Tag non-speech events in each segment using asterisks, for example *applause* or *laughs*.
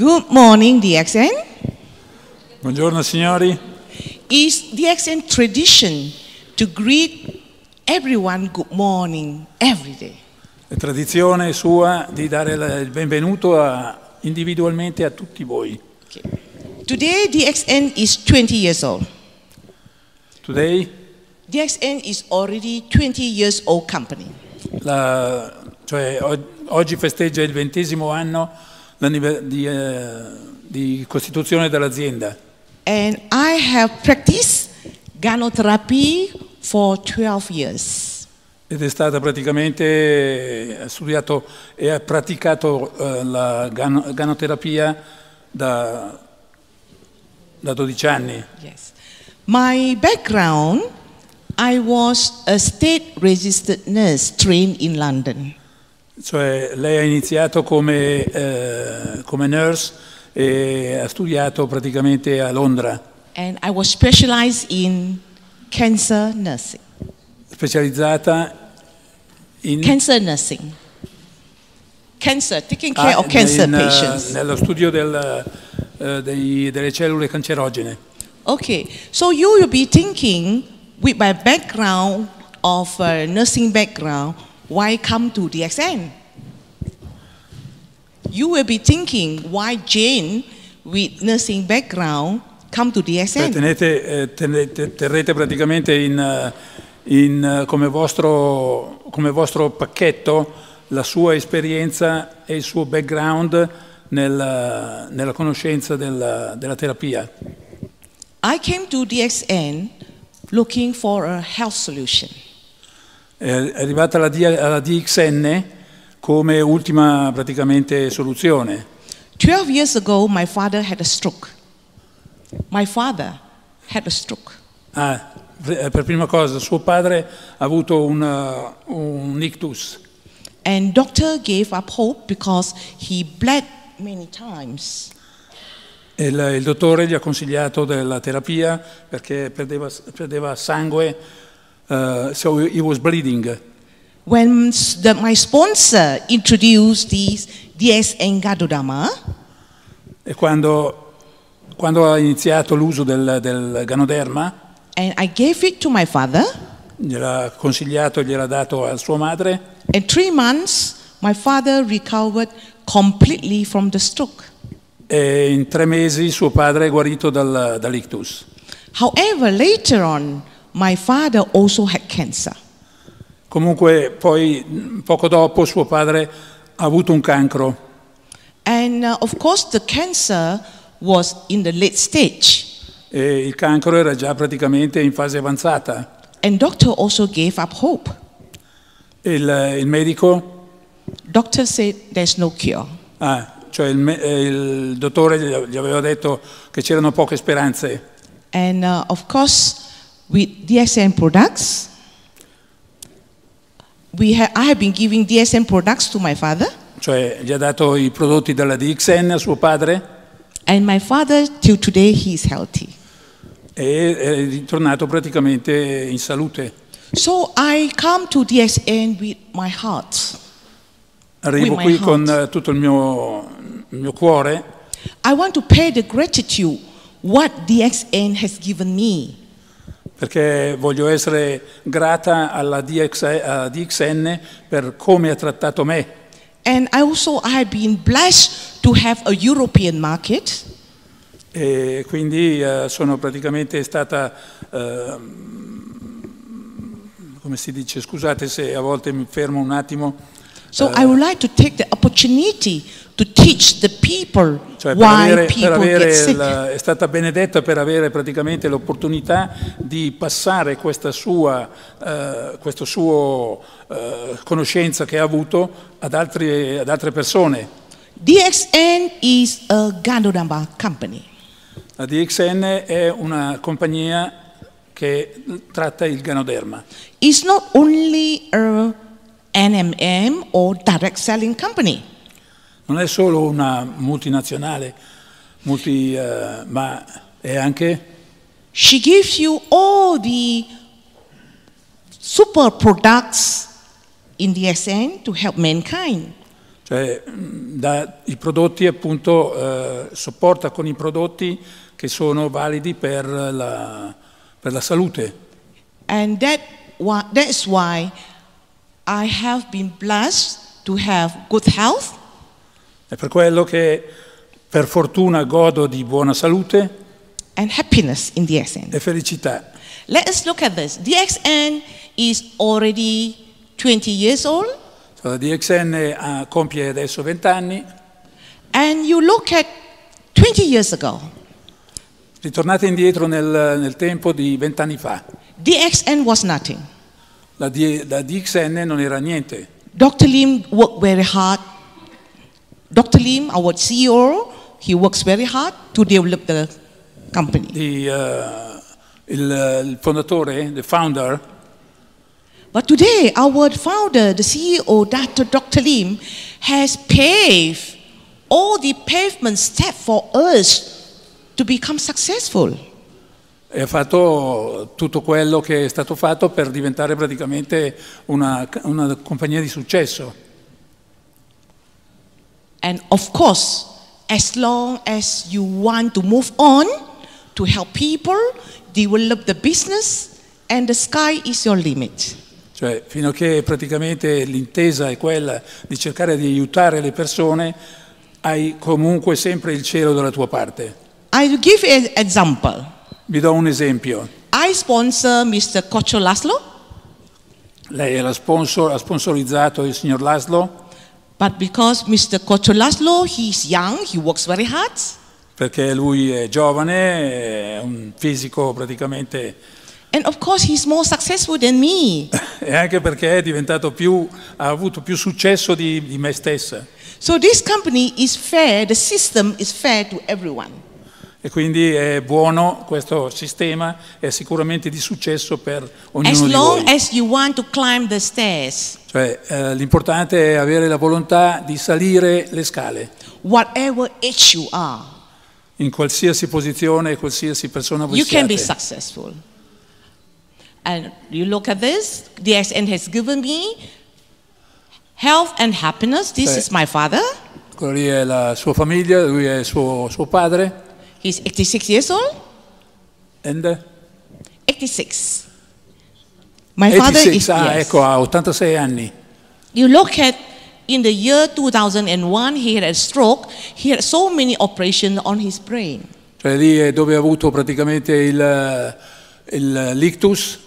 Good morning, DXN. Buongiorno signori. Is DXN tradition to greet everyone good morning every day? È tradizione sua di dare il benvenuto a, individualmente a tutti voi. Okay. Today DXN is 20 years old. Today? DXN is already 20 years old company. La, cioè, oggi festeggia il ventesimo anno di, eh, di costituzione dell'azienda. And I have practiced ganotherapy for 12 years. Ed è stata praticamente, ha eh, studiato e ha praticato eh, la gan ganoterapia da, da 12 anni. Yes. My background, I was a state registered nurse trained in London. Cioè lei ha iniziato come, eh, come nurse e ha studiato praticamente a Londra. And I was specialized in cancer nursing. Specializzata in cancer nursing. Cancer, taking care ah, of cancer in, eh, patients. Nello studio del, uh, dei, delle cellule cancerogene. Ok, so you will be thinking with my background of uh, nursing background, why come to DXN? you will be thinking why Jane with nursing background come to DSM. Cioè, tenete, eh, tenete, terrete praticamente in, eh, in, eh, come, vostro, come vostro pacchetto la sua esperienza e il suo background nella, nella conoscenza della, della terapia. I came to DSN looking for a health solution. È arrivata alla, alla DXN come ultima praticamente soluzione. 12 years ago my father had a stroke. My father had a stroke. Ah, eh, per prima cosa, suo padre ha avuto un, eh, un ictus. And doctor gave up hope because he bled many times. Il, il dottore gli ha consigliato della terapia perché perdeva, perdeva sangue, uh, so he was bleeding when the, my sponsor introduced these DS Engadodama. E quando, quando ho iniziato l'uso del, del Ganoderma, and I gave it to my father. Gliel'ha consigliato, gliel'ha dato a sua madre. In three months, my father recovered completely from the stroke. E in tre mesi suo padre è guarito dal, dall'ictus. However, later on, my father also had cancer. Comunque poi poco dopo suo padre ha avuto un cancro. And uh, of course the cancer was in the late stage. E il cancro era già praticamente in fase avanzata. And doctor also gave up hope. Il, il medico? Doctor said there's no cure. Ah, cioè il, eh, il dottore gli aveva detto che c'erano poche speranze. And uh, of course with DSM products ha, I have been giving DSN products to my father. Cioè gli ha dato i prodotti della DXN a suo padre? And my father till today he is healthy. E è ritornato praticamente in salute. So I come to DSN with my heart. Arrivo with qui con eh, tutto il mio, il mio cuore. I want to pay the gratitude what DXN has given me perché voglio essere grata alla DXN per come ha trattato me. And also I have been blessed to have a European market. E quindi uh, sono praticamente stata uh, come si dice, scusate se a volte mi fermo un attimo. So uh, I would like to take the opportunity to teach the people cioè per avere, per avere la, è stata benedetta per avere praticamente l'opportunità di passare sua, eh, questa sua eh, conoscenza che ha avuto ad, altri, ad altre persone. DXN is a Gandharva company. La DXN è una compagnia che tratta il ganoderma. It's not only a NMM or direct selling company non è solo una multinazionale, multi, uh, ma è anche... She gives you all the super products in the SN to help mankind. Cioè, mm, da, i prodotti appunto uh, sopporta con i prodotti che sono validi per la, per la salute. And that, that's why I have been blessed to have good health è per quello che per fortuna godo di buona salute e felicità. Let us look at this. DXN is already 20 years old. So DXN compie adesso 20 anni. And you look at 20 years ago. Ritornate indietro nel, nel tempo di 20 anni fa. DXN was nothing. La, D, la DXN non era niente. Dr. Lim worked very hard Dr. Lim, our CEO, he works very hard to develop the company. The, uh, il, uh, il, fondatore, the founder. But today, our founder, the CEO, Dr. Dr. Lim, has paved all the pavement step for us to become successful. E ha fatto tutto quello che è stato fatto per diventare praticamente una, una compagnia di successo. And of course, as long as you want to move on to help people, develop the business, and the sky is your limit. Cioè, fino a che praticamente l'intesa è quella di cercare di aiutare le persone, hai comunque sempre il cielo dalla tua parte. I give an example. Vi do un esempio. I sponsor Mr. Coccio Laszlo. Lei è la sponsor, ha sponsorizzato il signor Laszlo. But because Mr. Kotolaslo, he's young, he works very hard. Perché lui è giovane, è un fisico praticamente And of course he's more successful than me. *coughs* e anche perché è diventato più ha avuto più successo di, di me stessa. So this company is fair, the system is fair to everyone. E quindi è buono questo sistema, è sicuramente di successo per ognuno as di long voi. As you want to climb the stairs. Cioè, eh, l'importante è avere la volontà di salire le scale. Whatever age you are. In qualsiasi posizione qualsiasi persona voi you siate. You can be successful. And you look at this, DSN has given me health and happiness. This cioè, is my father. Quello lì è la sua famiglia, lui è suo, suo padre. He's 86 years old. And uh, 86. My 86, father is ah, yes. ecco, ha 86 anni. You look at in the year 2001 he had a stroke. He had so many operations on his brain. Cioè lì è dove ha avuto praticamente il, il l'ictus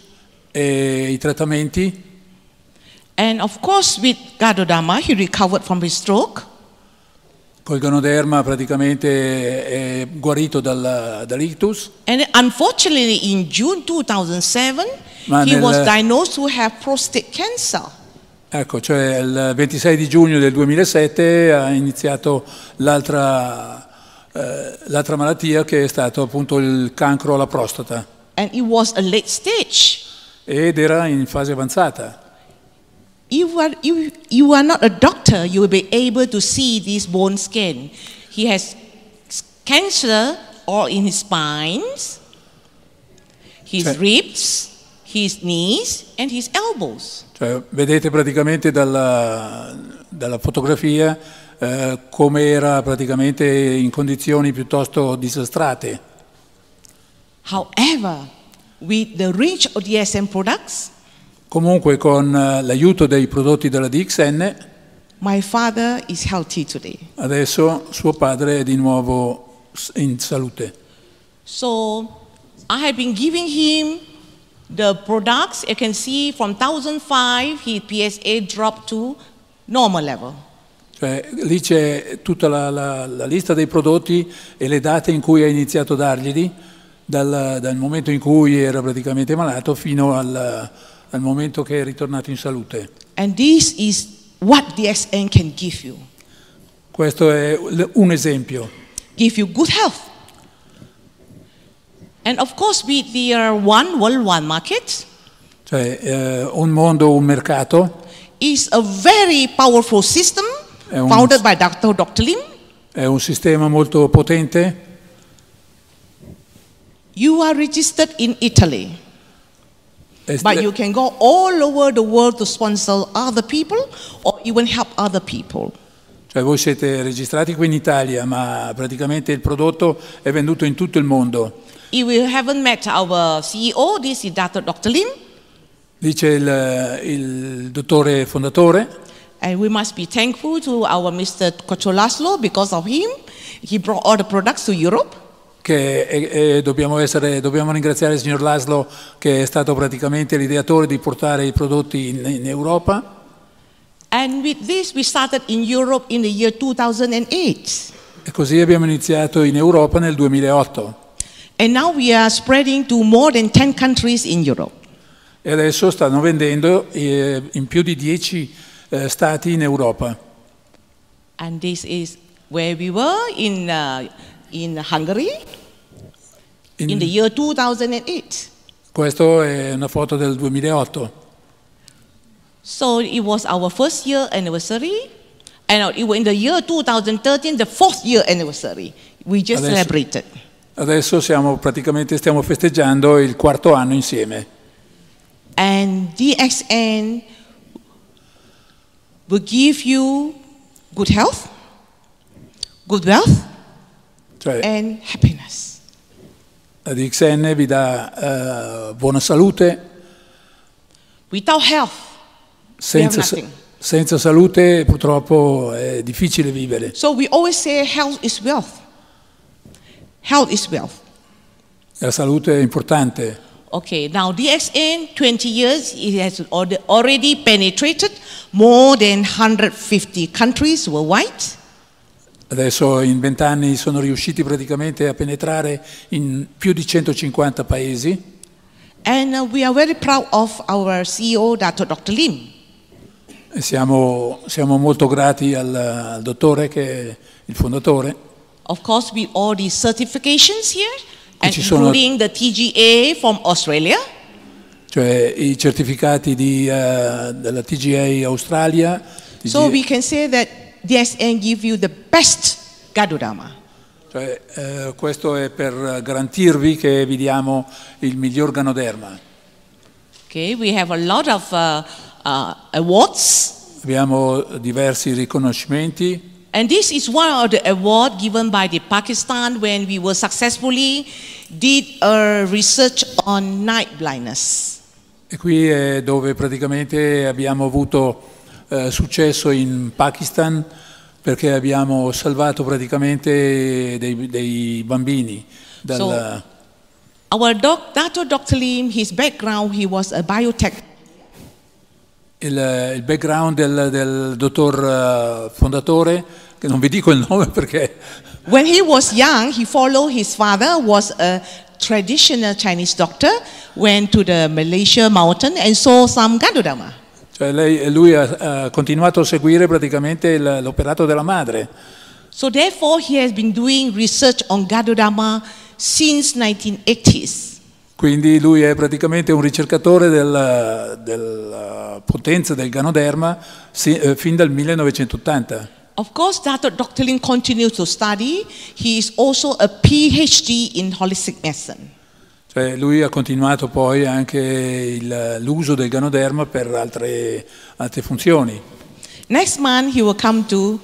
e i trattamenti. And of course with Gadodama he recovered from his stroke. Col Ganoderma praticamente è guarito dall'ictus. And unfortunately in June 2007 Ma he nel... was diagnosed to have prostate cancer. Ecco, cioè il 26 di giugno del 2007 ha iniziato l'altra, eh, l'altra malattia che è stato appunto il cancro alla prostata. And it was a late stage. Ed era in fase avanzata. If you, are, if you are not a doctor, you will be able to see this bone scan. He has cancer all in his spines, his cioè, ribs, his knees and his elbows. Cioè, vedete praticamente dalla, dalla fotografia eh, come era praticamente in condizioni piuttosto disastrate. However, with the reach of DSM products, Comunque con eh, l'aiuto dei prodotti della DXN Adesso suo padre è di nuovo in salute. So I have been giving him the products. You can see from 1005 his PSA dropped to normal level. Cioè, lì c'è tutta la, la, la, lista dei prodotti e le date in cui ha iniziato a darglieli, dal, dal momento in cui era praticamente malato fino al, al momento che è ritornato in salute. Questo è un esempio. Give you good health. And of course we, there are one world, one market. Cioè, eh, un mondo, un mercato. Is a very powerful system è un, founded by Dr. Dr. Lim. È un sistema molto potente. You are registered in Italy. But you can go all over the world to sponsor other people or even help other people. Cioè voi siete registrati qui in Italia, ma praticamente il prodotto è venduto in tutto il mondo. If you haven't met our CEO, this is Dr. Dr. Lim. Dice il, il dottore fondatore. And we must be thankful to our Mr. Kocholaslo because of him. He brought all the products to Europe che e, e dobbiamo, essere, dobbiamo, ringraziare il signor Laszlo che è stato praticamente l'ideatore di portare i prodotti in, in Europa. And with this we started in Europe in the year 2008. E così abbiamo iniziato in Europa nel 2008. And now we are spreading to more than 10 countries in Europe. E adesso stanno vendendo eh, in più di 10 eh, stati in Europa. And this is where we were in uh, in Hungary in, in the year 2008. Questa è una foto del 2008. So it was our first year anniversary and it was in the year 2013 the fourth year anniversary we just adesso, celebrated. Adesso siamo praticamente stiamo festeggiando il quarto anno insieme. And DXN will give you good health, good wealth Cioè, and happiness. DXN vi dà uh, buona salute. Without health, senza, we have nothing. senza salute purtroppo è difficile vivere. So we always say health is wealth. Health is wealth. La salute è importante. Okay, now DXN 20 years it has already penetrated more than 150 countries worldwide. Adesso in vent'anni sono riusciti praticamente a penetrare in più di 150 paesi. And we are very proud of our CEO, Dr. Dr. Lim. Siamo, siamo, molto grati al, al, dottore che è il fondatore. Of course, with all the certifications here, and including sono, the TGA from Australia. Cioè i certificati di, uh, della TGA Australia. TGA. So we can say that DSN give you the best Gadodharma. Cioè, eh, questo è per garantirvi che vi diamo il miglior Ganoderma. Okay, we have a lot of uh, uh, awards. Abbiamo diversi riconoscimenti. And this is one of the award given by the Pakistan when we were successfully did a research on night blindness. E qui è dove praticamente abbiamo avuto eh, successo in Pakistan perché abbiamo salvato praticamente dei, dei bambini dalla... So, Our doc, Dato Dr. Lim, his background, he was a biotech. Il, il background del, del dottor eh, fondatore, che non vi dico il nome perché... When he was young, he followed his father, was a traditional Chinese doctor, went to the Malaysia mountain and saw some Gandodama. Cioè lei, lui ha, ha, continuato a seguire praticamente l'operato della madre. So therefore he has been doing research on Gadodama since 1980s. Quindi lui è praticamente un ricercatore della, della eh, potenza del Ganoderma si, eh, fin dal 1980. Of course, Dr. Lin continues to study. He is also a PhD in holistic medicine. Cioè lui ha continuato poi anche l'uso del ganoderma per altre, altre funzioni. Next month he will come to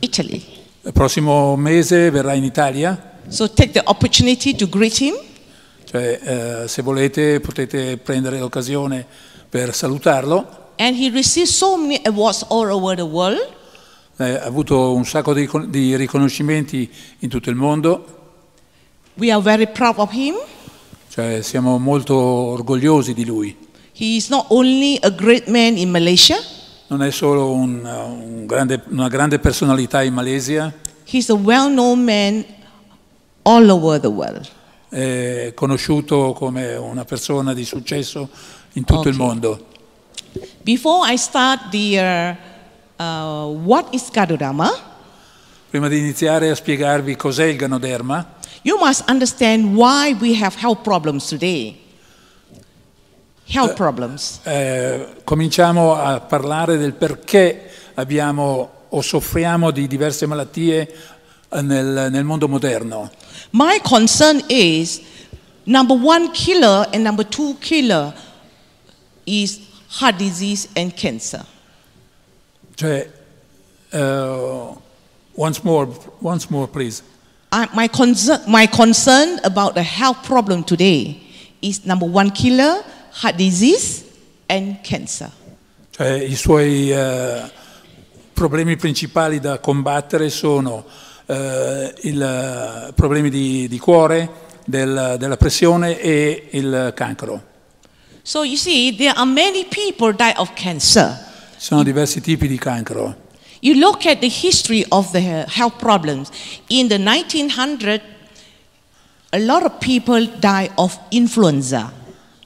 Italy. Il prossimo mese verrà in Italia. So take the opportunity to greet him. Cioè, eh, se volete potete prendere l'occasione per salutarlo. And he received so many awards all over the world. Eh, ha avuto un sacco di, di, riconoscimenti in tutto il mondo. We are very proud of him. Cioè, siamo molto orgogliosi di lui. Non è solo un, un grande, una grande personalità in Malesia. Well è conosciuto come una persona di successo in tutto okay. il mondo. Before I start the uh, uh, what is Ganoderma? Prima di iniziare a spiegarvi cos'è il Ganoderma, you must understand why we have health problems today. Health eh, problems. Eh, eh, cominciamo a parlare del perché abbiamo o soffriamo di diverse malattie eh, nel, nel mondo moderno. My concern is number one killer and number two killer is heart disease and cancer. Cioè, uh, once more, once more please. I, my, concern, my concern about the health problem today is number one killer, heart disease and cancer. Cioè, I suoi eh, problemi principali da combattere sono eh, i eh, problemi di, di cuore, del, della pressione e il cancro. So you see, there are many people die of cancer. Sono diversi tipi di cancro. You look at the history of the health problems. In the 1900, a lot of people die of influenza.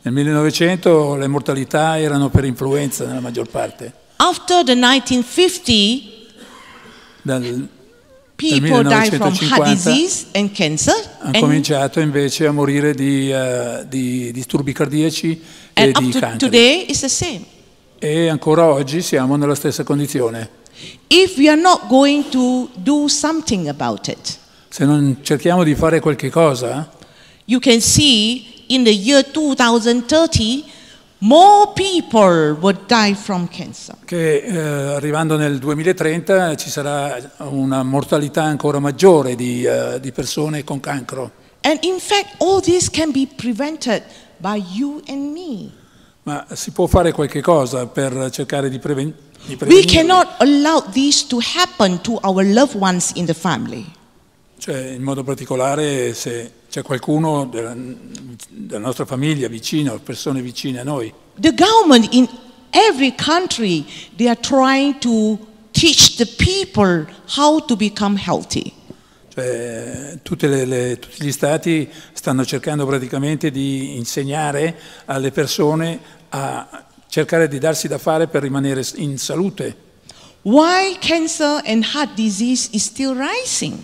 Nel 1900 le mortalità erano per influenza nella maggior parte. After the 1950, dal, people die from heart disease and cancer. Ha cominciato invece a morire di, uh, di disturbi cardiaci e di cancro. E ancora oggi siamo nella stessa condizione if we are not going to do something about it. Se non cerchiamo di fare qualche cosa, you can see in the year 2030 more people will die from cancer. che eh, arrivando nel 2030 ci sarà una mortalità ancora maggiore di, eh, di persone con cancro. And in fact all this can be prevented by you and me. Ma si può fare qualche cosa per cercare di prevenire We cannot allow this to happen to our loved ones in the family. Cioè, in modo particolare se c'è qualcuno della, della nostra famiglia vicino, persone vicine a noi. The government in every country they are trying to teach the people how to become healthy. Cioè, le, le, tutti gli stati stanno cercando praticamente di insegnare alle persone a cercare di darsi da fare per rimanere in salute. Why cancer and heart disease is still rising?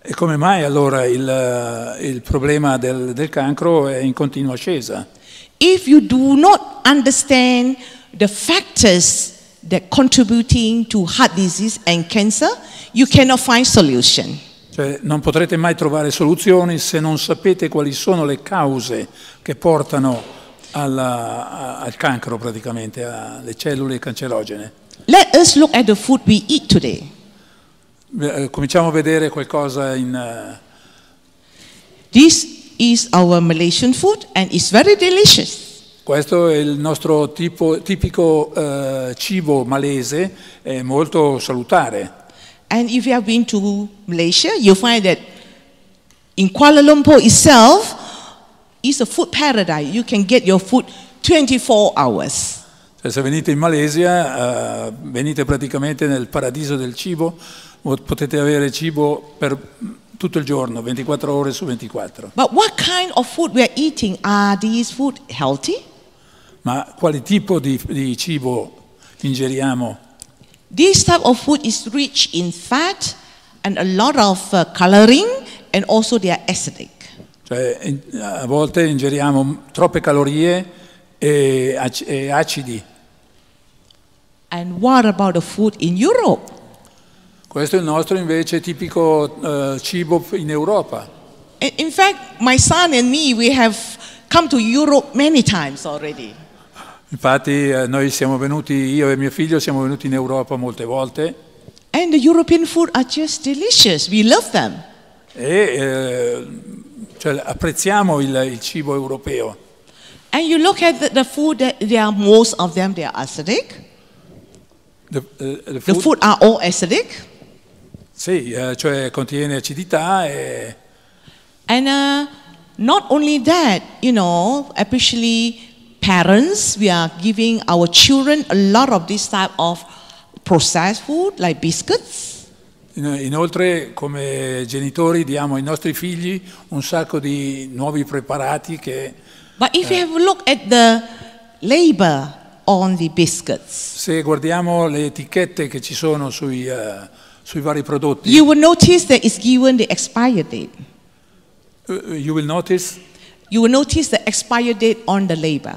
E come mai allora il, eh, il problema del, del cancro è in continua ascesa? If you do not understand the factors that contributing to heart disease and cancer, you cannot find solution. Cioè, non potrete mai trovare soluzioni se non sapete quali sono le cause che portano alla, al cancro praticamente, alle cellule cancerogene. Let us look at the food we eat today. Eh, cominciamo a vedere qualcosa in... Eh, This is our Malaysian food and it's very delicious. Questo è il nostro tipo, tipico uh, cibo malese, è molto salutare. And if you have been to Malaysia, you find that in Kuala Lumpur itself It's a food paradise. You can get your food 24 hours. Cioè, se venite in Malesia, uh, venite praticamente nel paradiso del cibo, potete avere cibo per mm, tutto il giorno, 24 ore su 24. But what kind of food we are eating? Are these food healthy? Ma quale tipo di, di cibo ingeriamo? This type of food is rich in fat and a lot of uh, coloring and also they are acidic. Cioè, a volte ingeriamo troppe calorie e, ac e acidi. Questo è il nostro invece tipico uh, cibo in Europa. In fact, my son and me we have come to Europe many times already. Infatti eh, noi siamo venuti, io e mio figlio siamo venuti in Europa molte volte. And the European food are just delicious. We love them. E eh, Cioè apprezziamo il, il cibo europeo. And you look at the, the food that they are most of them they are acidic. The, uh, the food, the food are all acidic. Sì, uh, cioè contiene acidità e And uh, not only that, you know, especially parents, we are giving our children a lot of this type of processed food like biscuits. Inoltre come genitori diamo ai nostri figli un sacco di nuovi preparati che... But if eh, you look at the label on the biscuits. Se guardiamo le etichette che ci sono sui, uh, sui vari prodotti. You will notice that it's given the expired date. Eh, you will notice You will notice the expired date on the label.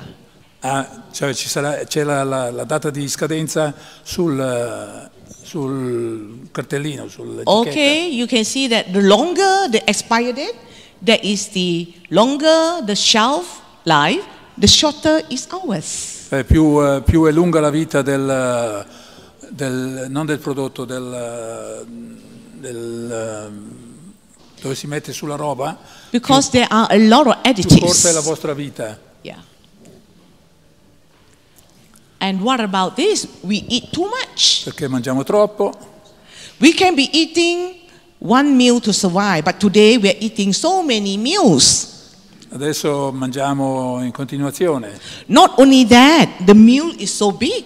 Ah, cioè sarà, c'è la, la, la, data di scadenza sul uh, sul cartellino, sull'etichetta. Okay, you can see that the longer the expired date, that is the longer the shelf life, the shorter is ours. Eh, più, eh, più, è lunga la vita del, del non del prodotto, del, del, dove si mette sulla roba. Because più, there are a lot of additives. Più corta è la vostra vita. And what about this? We eat too much. Perché mangiamo troppo. We can be eating one meal to survive, but today we are eating so many meals. Adesso mangiamo in continuazione. Not only that, the meal is so big.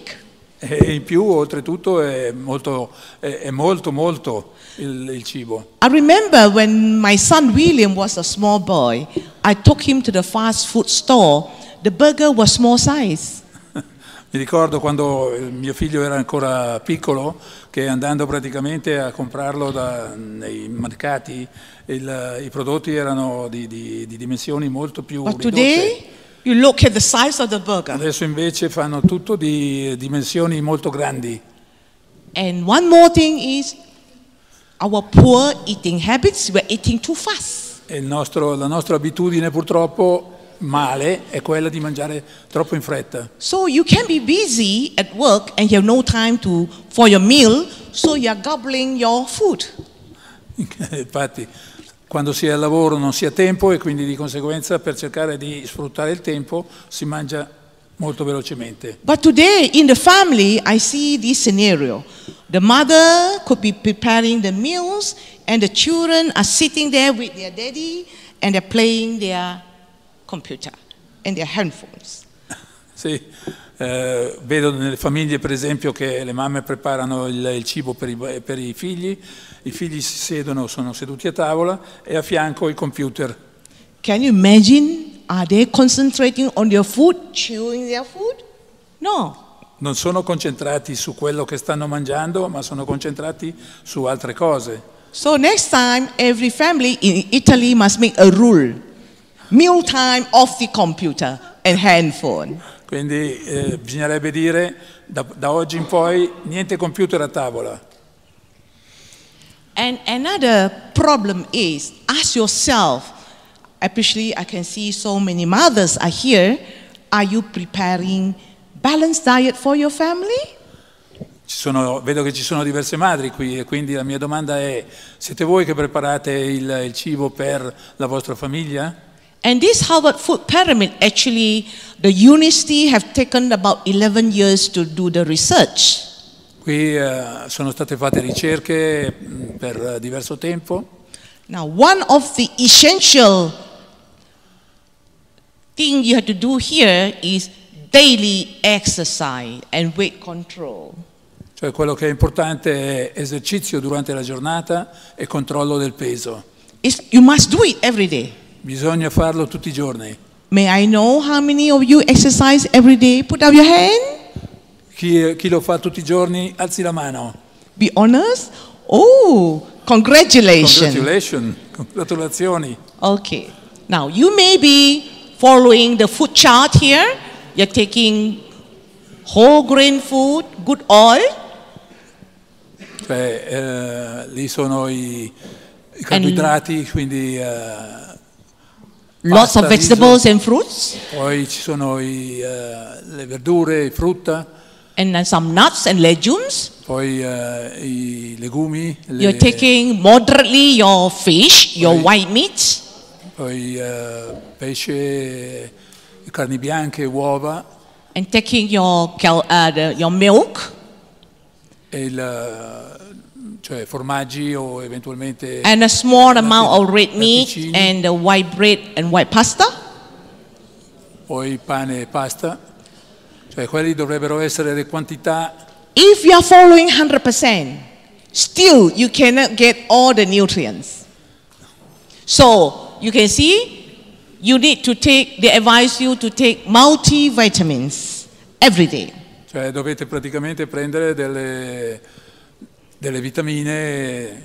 E in più, oltretutto, è molto, è, è molto, molto il, il, cibo. I remember when my son William was a small boy, I took him to the fast food store. The burger was small size. Mi ricordo quando mio figlio era ancora piccolo che andando praticamente a comprarlo da, nei mercati il, i prodotti erano di, di, di, dimensioni molto più But ridotte. Today? You look at the size of the burger. Adesso invece fanno tutto di dimensioni molto grandi. And one more thing is our poor eating habits, we're eating too fast. E nostro, la nostra abitudine purtroppo male è quella di mangiare troppo in fretta. So you can be busy at work and you have no time to, for your meal, so you are gobbling your food. *laughs* Infatti, quando si è al lavoro non si ha tempo e quindi di conseguenza per cercare di sfruttare il tempo si mangia molto velocemente. But today in the family I see this scenario. The mother could be preparing the meals and the children are sitting there with their daddy and they're playing their computer and their handphones. *laughs* Sì, eh, vedo nelle famiglie per esempio che le mamme preparano il, il cibo per i, per i, figli, i figli si sedono, sono seduti a tavola e a fianco il computer. Can you imagine? Are they concentrating on their food, chewing their food? No. Non sono concentrati su quello che stanno mangiando, ma sono concentrati su altre cose. So next time every family in Italy must make a rule mealtime off the computer and handphone. Quindi eh, bisognerebbe dire da, da oggi in poi niente computer a tavola. And another problem is ask yourself, especially I can see so many mothers are here, are you preparing balanced diet for your family? Sono, vedo che ci sono diverse madri qui e quindi la mia domanda è, siete voi che preparate il, il cibo per la vostra famiglia? And this Harvard Food Pyramid, actually, the university have taken about 11 years to do the research. Qui uh, sono state fatte ricerche mm, per uh, diverso tempo. Now, one of the essential thing you have to do here is daily exercise and weight control. Cioè quello che è importante è esercizio durante la giornata e controllo del peso. It's, you must do it every day. Bisogna farlo tutti i giorni. May I know how many of you exercise every day? Put up your hand. Chi, chi lo fa tutti i giorni, alzi la mano. Be honest. Oh, congratulations. Congratulations. Congratulazioni. Okay. Now you may be following the food chart here. You're taking whole grain food, good oil. Cioè, eh, lì sono i, carboidrati, quindi eh, Lots of vegetables riso. and fruits. Poi ci sono i, uh, le verdure, frutta. And then some nuts and legumes. Poi uh, i legumi. Le... You're taking moderately your fish, poi, your white meat. Poi uh, pesce, carni bianche, uova. And taking your, uh, the, your milk. E la, cioè formaggi o eventualmente and a small amount of red meat and white bread and white pasta. Poi pane e pasta. Cioè quelli dovrebbero essere le quantità If you are following 100%, still you cannot get all the nutrients. So, you can see you need to take they advise you to take multivitamins every day. Cioè dovete praticamente prendere delle delle vitamine,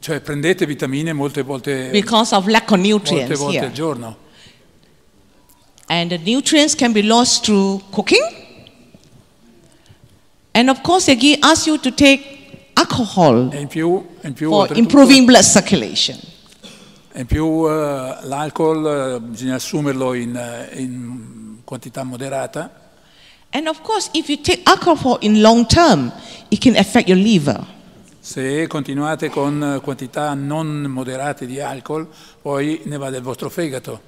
cioè prendete vitamine molte volte, Because of lack of molte nutrients volte al giorno. And the nutrients can be lost through cooking. And of course, they gi- ask you to take alcohol in più, in più, for improving blood circulation. in più eh, l'alcol eh, bisogna assumerlo in, eh, in quantità moderata And of course, if you take alcohol in long term, it can affect your liver. Se continuate con eh, quantità non moderate di alcol, poi ne va del vostro fegato.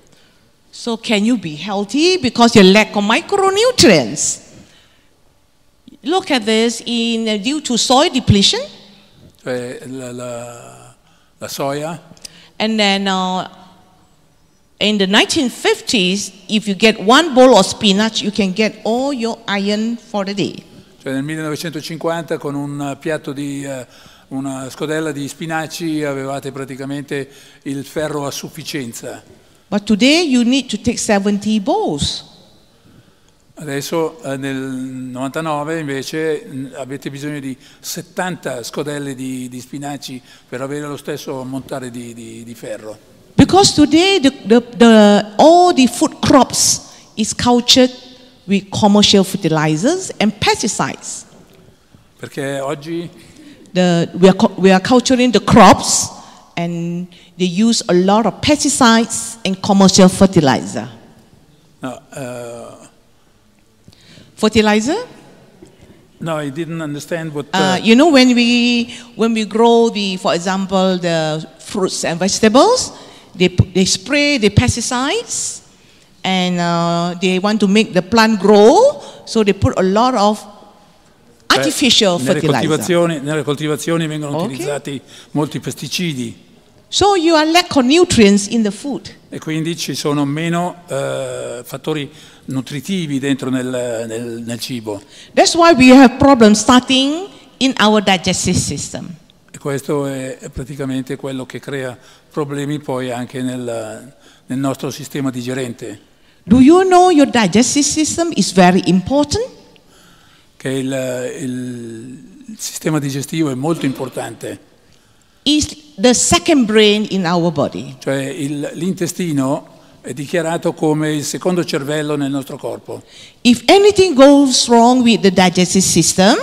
So can you be healthy because you lack of micronutrients? Look at this in uh, due to soil depletion. Cioè la, la, la soia. And then uh, In the 1950s, if you get one bowl of spinach, you can get all your iron for the day. Cioè nel 1950 con un piatto di uh, una scodella di spinaci avevate praticamente il ferro a sufficienza. But today you need to take 70 bowls. Adesso eh, nel 99 invece avete bisogno di 70 scodelle di, di spinaci per avere lo stesso montare di, di, di ferro. Because today, the, the, the, all the food crops is cultured with commercial fertilizers and pesticides. Perché oggi the, we, are, we are culturing the crops and they use a lot of pesticides and commercial fertilizer. No, uh, fertilizer? No, I didn't understand what. Uh, uh, you know, when we when we grow the, for example, the fruits and vegetables, they, they spray the pesticides and uh, they want to make the plant grow, so they put a lot of artificial Beh, nelle fertilizer. Coltivazioni, nelle coltivazioni vengono okay. utilizzati molti pesticidi. So you are lack of nutrients in the food. E quindi ci sono meno uh, fattori nutritivi dentro nel, nel, nel cibo. That's why we have problems starting in our digestive system. questo è praticamente quello che crea problemi poi anche nel, nel nostro sistema digerente. Do you know your digestive system is very important? Che il, il, sistema digestivo è molto importante. Is the second brain in our body. Cioè l'intestino è dichiarato come il secondo cervello nel nostro corpo. If anything goes wrong with the digestive system,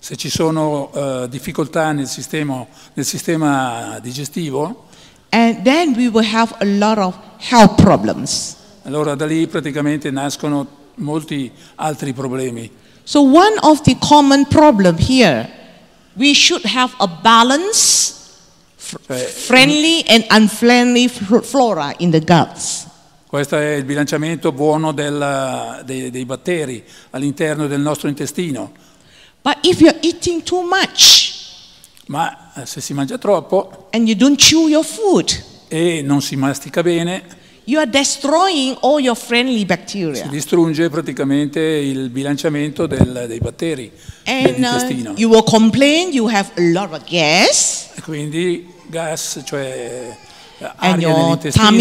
se ci sono uh, difficoltà nel sistema, nel sistema digestivo, and then we will have a lot of health problems. allora da lì praticamente nascono molti altri problemi. So one of the common problem here, we should have a balance, Cioè, friendly and unfriendly flora in the guts. Questo è il bilanciamento buono della- dei, dei batteri all'interno del nostro intestino. But if you're too much, ma eh, se si mangia troppo and you don't chew your food, e non si mastica bene, you are all your si distrugge praticamente il bilanciamento del- dei batteri And uh, dell'intestino. you will complain you have a lot of gas E quindi gas, cioè eh, and your tummy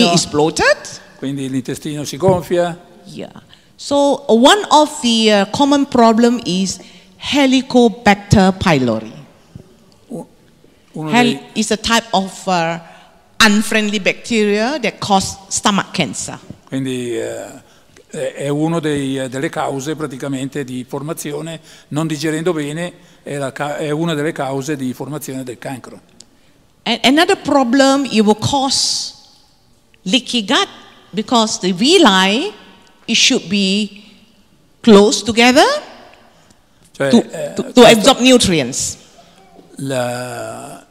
nell'intestino, is bloated. quindi l'intestino si gonfia. Yeah. So uh, one of the uh, common problem is Helicobacter pylori. Hel is a type of uh, unfriendly bacteria that cause stomach cancer. Quindi uh, è una eh, delle cause praticamente di formazione, non digerendo bene, è, la, è una delle cause di formazione del cancro. And another problem it will cause leaky gut because the villi it should be close together cioè, to, to, to absorb nutrients. La,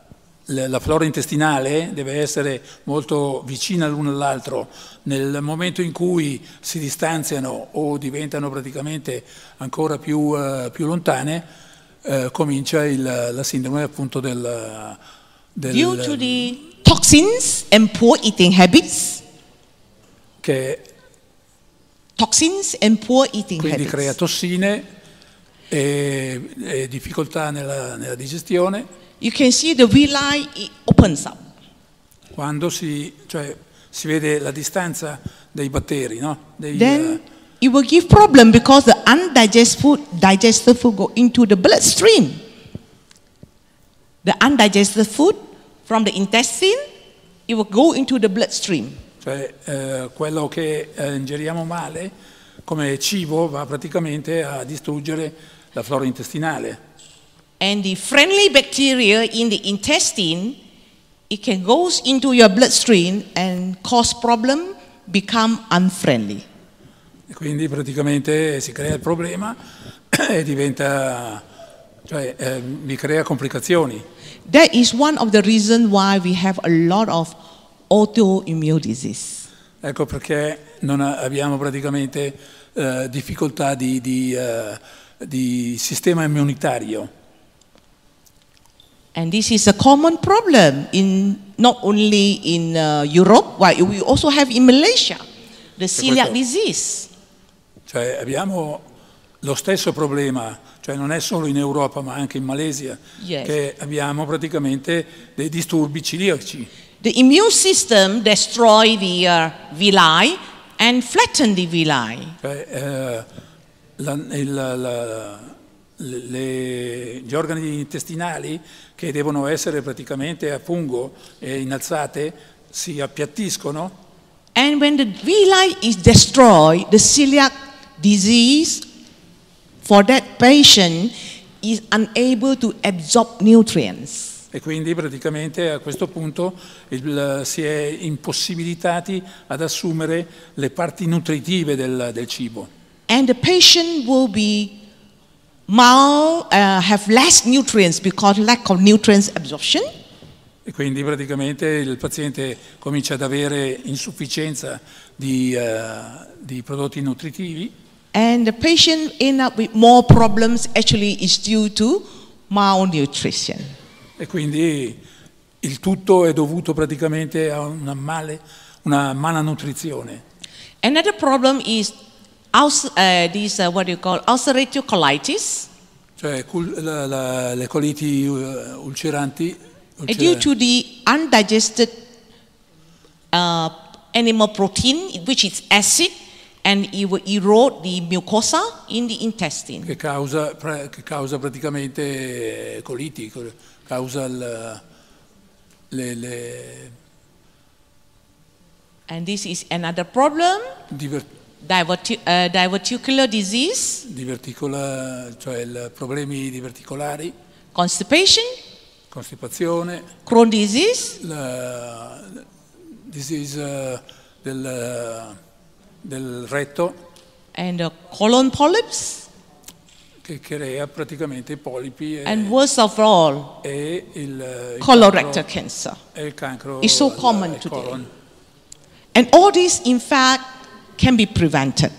la, la, flora intestinale deve essere molto vicina l'uno all'altro. Nel momento in cui si distanziano o diventano praticamente ancora più, uh, più lontane, uh, comincia il, la sindrome appunto del... del Due to the toxins and poor eating habits. Che toxins and poor eating quindi habits. crea tossine e, e difficoltà nella, nella, digestione. You can see the villi opens up. Quando si, cioè, si vede la distanza dei batteri, no? Dei, Then uh, it will give problem because the undigested food, digested food go into the bloodstream. The undigested food from the intestine, it will go into the bloodstream. Cioè, eh, quello che eh, ingeriamo male come cibo va praticamente a distruggere la flora intestinale. And the friendly bacteria in the intestine, it can go into your bloodstream and cause problem, become unfriendly. E quindi praticamente si crea il problema *clears throat* e diventa, cioè eh, vi crea complicazioni. That is one of the reasons why we have a lot of autoimmune disease. Ecco perché non abbiamo praticamente eh, difficoltà di, di eh, di sistema immunitario. And this is a common problem in not only in uh, Europe, but we also have in Malaysia the celiac disease. Cioè abbiamo lo stesso problema, cioè non è solo in Europa ma anche in Malesia, yes. che abbiamo praticamente dei disturbi celiaci. The immune system destroy the uh, villi and flatten the villi. Cioè, uh, la, la, la, le, gli organi intestinali che devono essere praticamente a fungo e innalzate si appiattiscono. And when the villi is destroyed, the celiac disease for that patient is unable to absorb nutrients. E quindi praticamente a questo punto il, si è impossibilitati ad assumere le parti nutritive del, del cibo and the patient will be mild, uh, have less nutrients because lack of nutrients absorption. E quindi praticamente il paziente comincia ad avere insufficienza di, uh, di prodotti nutritivi. And the patient end up with more problems actually is due to malnutrition. E quindi il tutto è dovuto praticamente a una, male, una malnutrizione. Another problem is Aus, uh, these, uh, what do you call, ulcerative colitis. Cioè la, la, le coliti uh, ulceranti. Ulcer due to the undigested uh, animal protein, which is acid, and it will erode the mucosa in the intestine. Che causa, che causa praticamente eh, coliti, causa il, le, le And this is another problem. Diver Eh, diverticular disease, diverticola, cioè il, problemi diverticolari, constipation, constipazione, Crohn disease, la disease eh, del, eh, del, retto, and uh, colon polyps, che crea praticamente i polipi e, and worst of all, e il, il colorectal cancer. E il cancro It's so common today. Colon. And all this, in fact, can be prevented.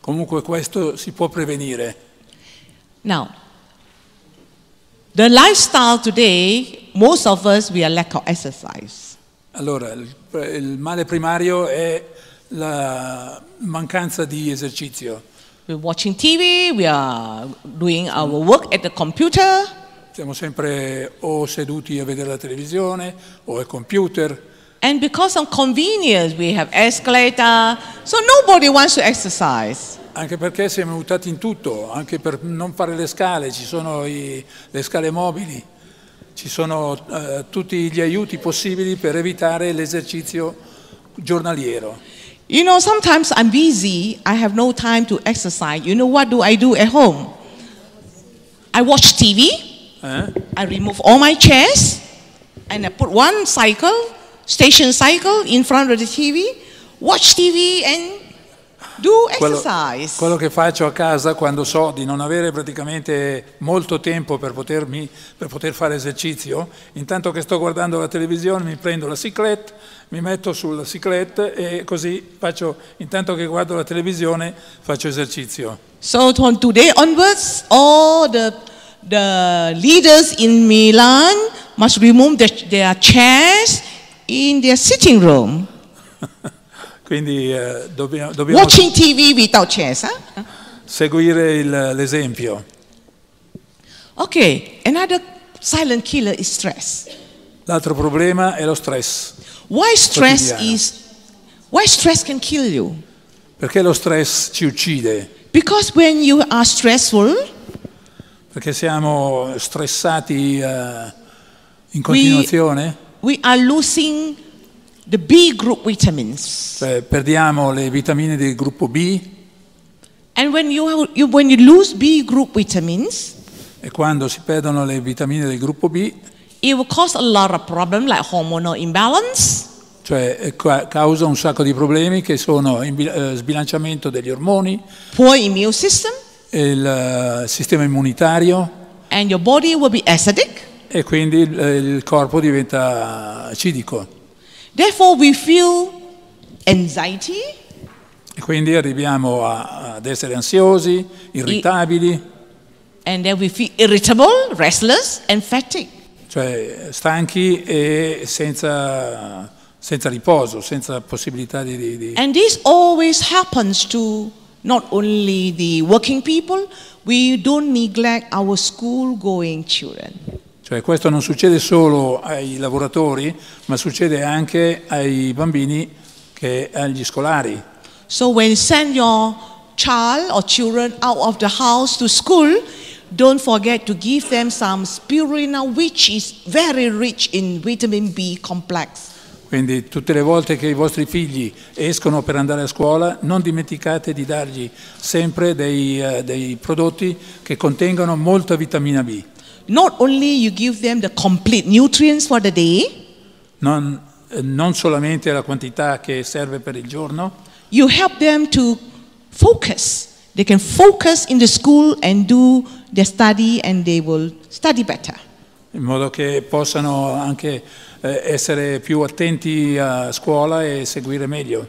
Comunque questo si può prevenire. Now, the lifestyle today, most of us, we are lack of exercise. Allora, il, il male primario è la mancanza di esercizio. We're watching TV, we are doing our work at the computer. Siamo sempre o seduti a vedere la televisione o al computer. And because of convenience, we have escalator, so nobody wants to exercise. Anche perché siamo mutati in tutto, anche per non fare le scale, ci sono i, le scale mobili, ci sono uh, tutti gli aiuti possibili per evitare l'esercizio giornaliero. You know, sometimes I'm busy, I have no time to exercise. You know what do I do at home? I watch TV, eh? I remove all my chairs, and I put one cycle station cycle in front of the TV, watch TV and do exercise. Quello, quello, che faccio a casa quando so di non avere praticamente molto tempo per, potermi, per poter fare esercizio, intanto che sto guardando la televisione mi prendo la ciclette, mi metto sulla ciclette e così faccio, intanto che guardo la televisione faccio esercizio. So from today onwards all the, the leaders in Milan must remove the, their chairs in their sitting room. *laughs* Quindi eh, dobbiamo, dobbiamo Watching TV without chairs. Huh? Eh? Seguire l'esempio. Ok, another silent killer is stress. L'altro problema è lo stress. Why stress is why stress can kill you? Perché lo stress ci uccide? Because when you are stressful, perché siamo stressati uh, in continuazione? We, we are losing the B group vitamins. Cioè, perdiamo le vitamine del gruppo B. And when you, you, when you lose B group vitamins, e quando si perdono le vitamine del gruppo B, it will cause a lot of problem like hormonal imbalance. Cioè eh, causa un sacco di problemi che sono eh, sbilanciamento degli ormoni, poor immune system, il eh, sistema immunitario, and your body will be acidic e quindi il, eh, il corpo diventa acidico. Therefore we feel anxiety. E quindi arriviamo a, ad essere ansiosi, irritabili. And then we feel irritable, restless and fatigued. Cioè stanchi e senza, senza riposo, senza possibilità di, di, di... And this always happens to not only the working people, we don't neglect our school going children. Cioè questo non succede solo ai lavoratori, ma succede anche ai bambini che agli scolari. So when you send your child or children out of the house to school, don't forget to give them some spirulina which is very rich in vitamin B complex. Quindi tutte le volte che i vostri figli escono per andare a scuola, non dimenticate di dargli sempre dei, uh, dei prodotti che contengono molta vitamina B. Not only you give them the complete nutrients for the day, non, non solamente la quantità che serve per il giorno, you help them to focus. They can focus in the school and do their study and they will study better. in modo che possano anche eh, essere più attenti a scuola e seguire meglio.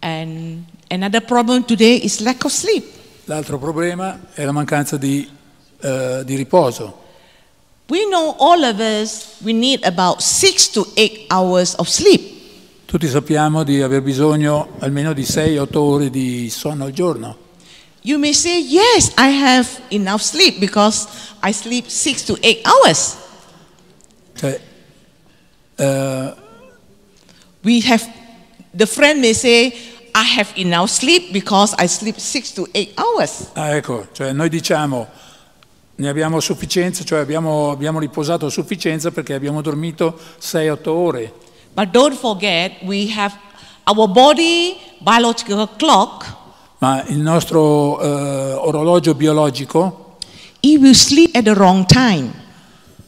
And another problem today is lack of sleep. L'altro problema è la mancanza di, uh, di riposo. We know all of us we need about 6 to 8 hours of sleep. Tutti sappiamo di aver bisogno almeno di 6-8 ore di sonno al giorno. You may say yes, I have enough sleep because I sleep 6 to 8 hours. Cioè, uh, we have the friend may say i have enough sleep because I sleep 6 to 8 hours. Ah, ecco, cioè noi diciamo ne abbiamo sufficienza, cioè abbiamo, abbiamo riposato a sufficienza perché abbiamo dormito 6-8 ore. But don't forget we have our body biological clock. Ma il nostro eh, orologio biologico It will sleep at the wrong time.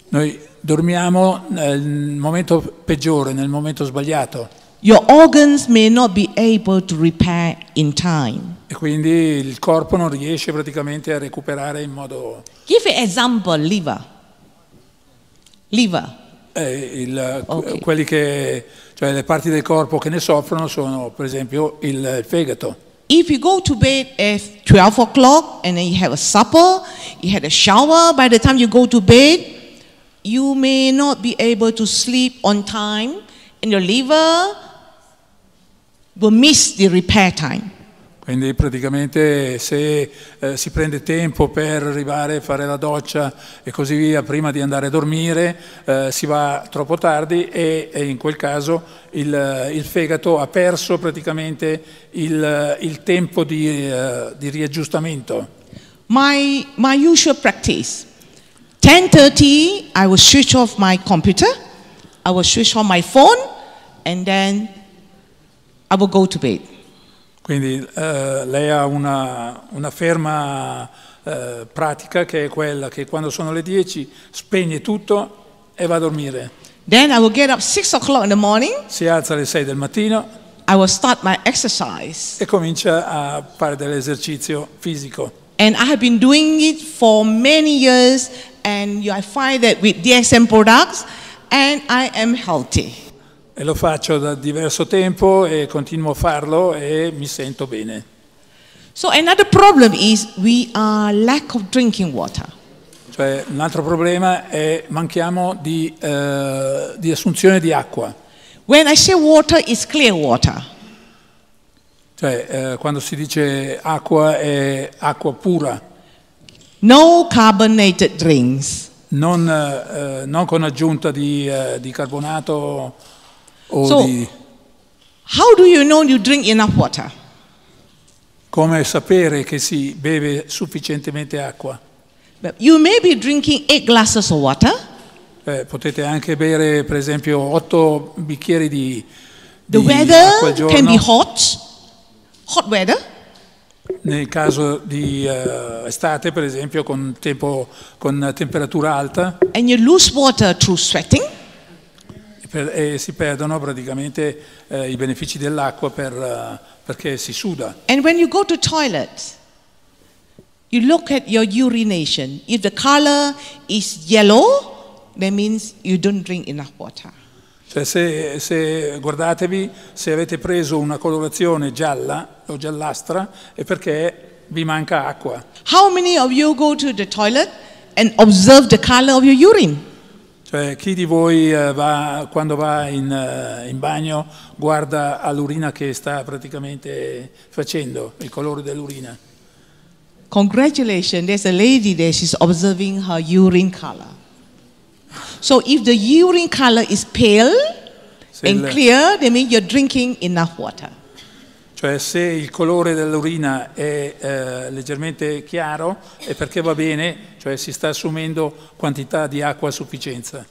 Noi dormiamo nel momento peggiore, nel momento sbagliato. Your organs may not be able to repair in time. E quindi il corpo non riesce praticamente a recuperare in modo... Give an example, liver. Liver. Eh, il, okay. quelli che, cioè le parti del corpo che ne soffrono sono per esempio il, fegato. If you go to bed at 12 o'clock and then you have a supper, you had a shower, by the time you go to bed, you may not be able to sleep on time and your liver will miss the repair time. Quindi praticamente se eh, si prende tempo per arrivare a fare la doccia e così via prima di andare a dormire, eh, si va troppo tardi e, e in quel caso il, eh, il, fegato ha perso praticamente il, eh, il tempo di, uh, di riaggiustamento. My, my usual practice, 10.30 I will switch off my computer, I will switch off my phone and then i will go to bed. Quindi uh, lei ha una, una ferma uh, pratica che è quella che quando sono le 10 spegne tutto e va a dormire. Then I will get up 6 o'clock in the morning. Si alza alle 6 del mattino. I will start my exercise. E comincia a fare dell'esercizio fisico. And I have been doing it for many years and I find that with DSM products and I am healthy e lo faccio da diverso tempo e continuo a farlo e mi sento bene. So another problem is we are uh, lack of drinking water. Cioè, un altro problema è manchiamo di, uh, di assunzione di acqua. When I say water is clear water. Cioè, uh, quando si dice acqua è acqua pura. No carbonated drinks. Non, uh, non con aggiunta di, di carbonato Oh, so, di... how do you know you drink enough water? Come sapere che si beve sufficientemente acqua? You may be drinking eight glasses of water. Eh, potete anche bere, per esempio, otto bicchieri di, di The weather can be hot, hot weather. Nel caso di uh, estate, per esempio, con, tempo, con temperatura alta. And you lose water through sweating per, e eh, si perdono praticamente eh, i benefici dell'acqua per, uh, perché si suda. And when you go to toilet, you look at your urination. If the color is yellow, that means you don't drink enough water. Cioè se, se, guardatevi, se avete preso una colorazione gialla o giallastra è perché vi manca acqua. How many of you go to the toilet and observe the color of your urine? Cioè, chi di voi eh, va, quando va in, eh, in bagno guarda all'urina che sta praticamente facendo, il colore dell'urina? Congratulations, there's a lady there, she's observing her urine color. So if the urine color is pale and clear, that means you're drinking enough water. Cioè se il colore dell'urina è eh, leggermente chiaro è perché va bene, cioè si sta assumendo quantità di acqua a sufficienza.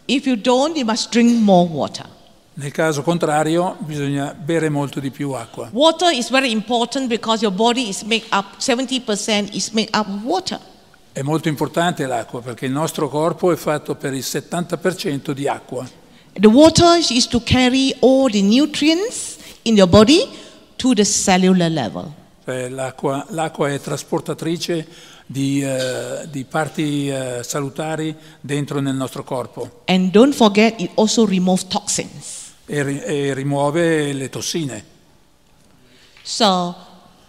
Nel caso contrario bisogna bere molto di più acqua. Water is very important because your body is made up 70% is made up of water. È molto importante l'acqua perché il nostro corpo è fatto per il 70% di acqua. The water is to carry all the nutrients in your body to the cellular level. l'acqua, l'acqua è trasportatrice di, eh, di parti eh, salutari dentro nel nostro corpo And don't forget, it also removes toxins. e, e rimuove le tossine. So,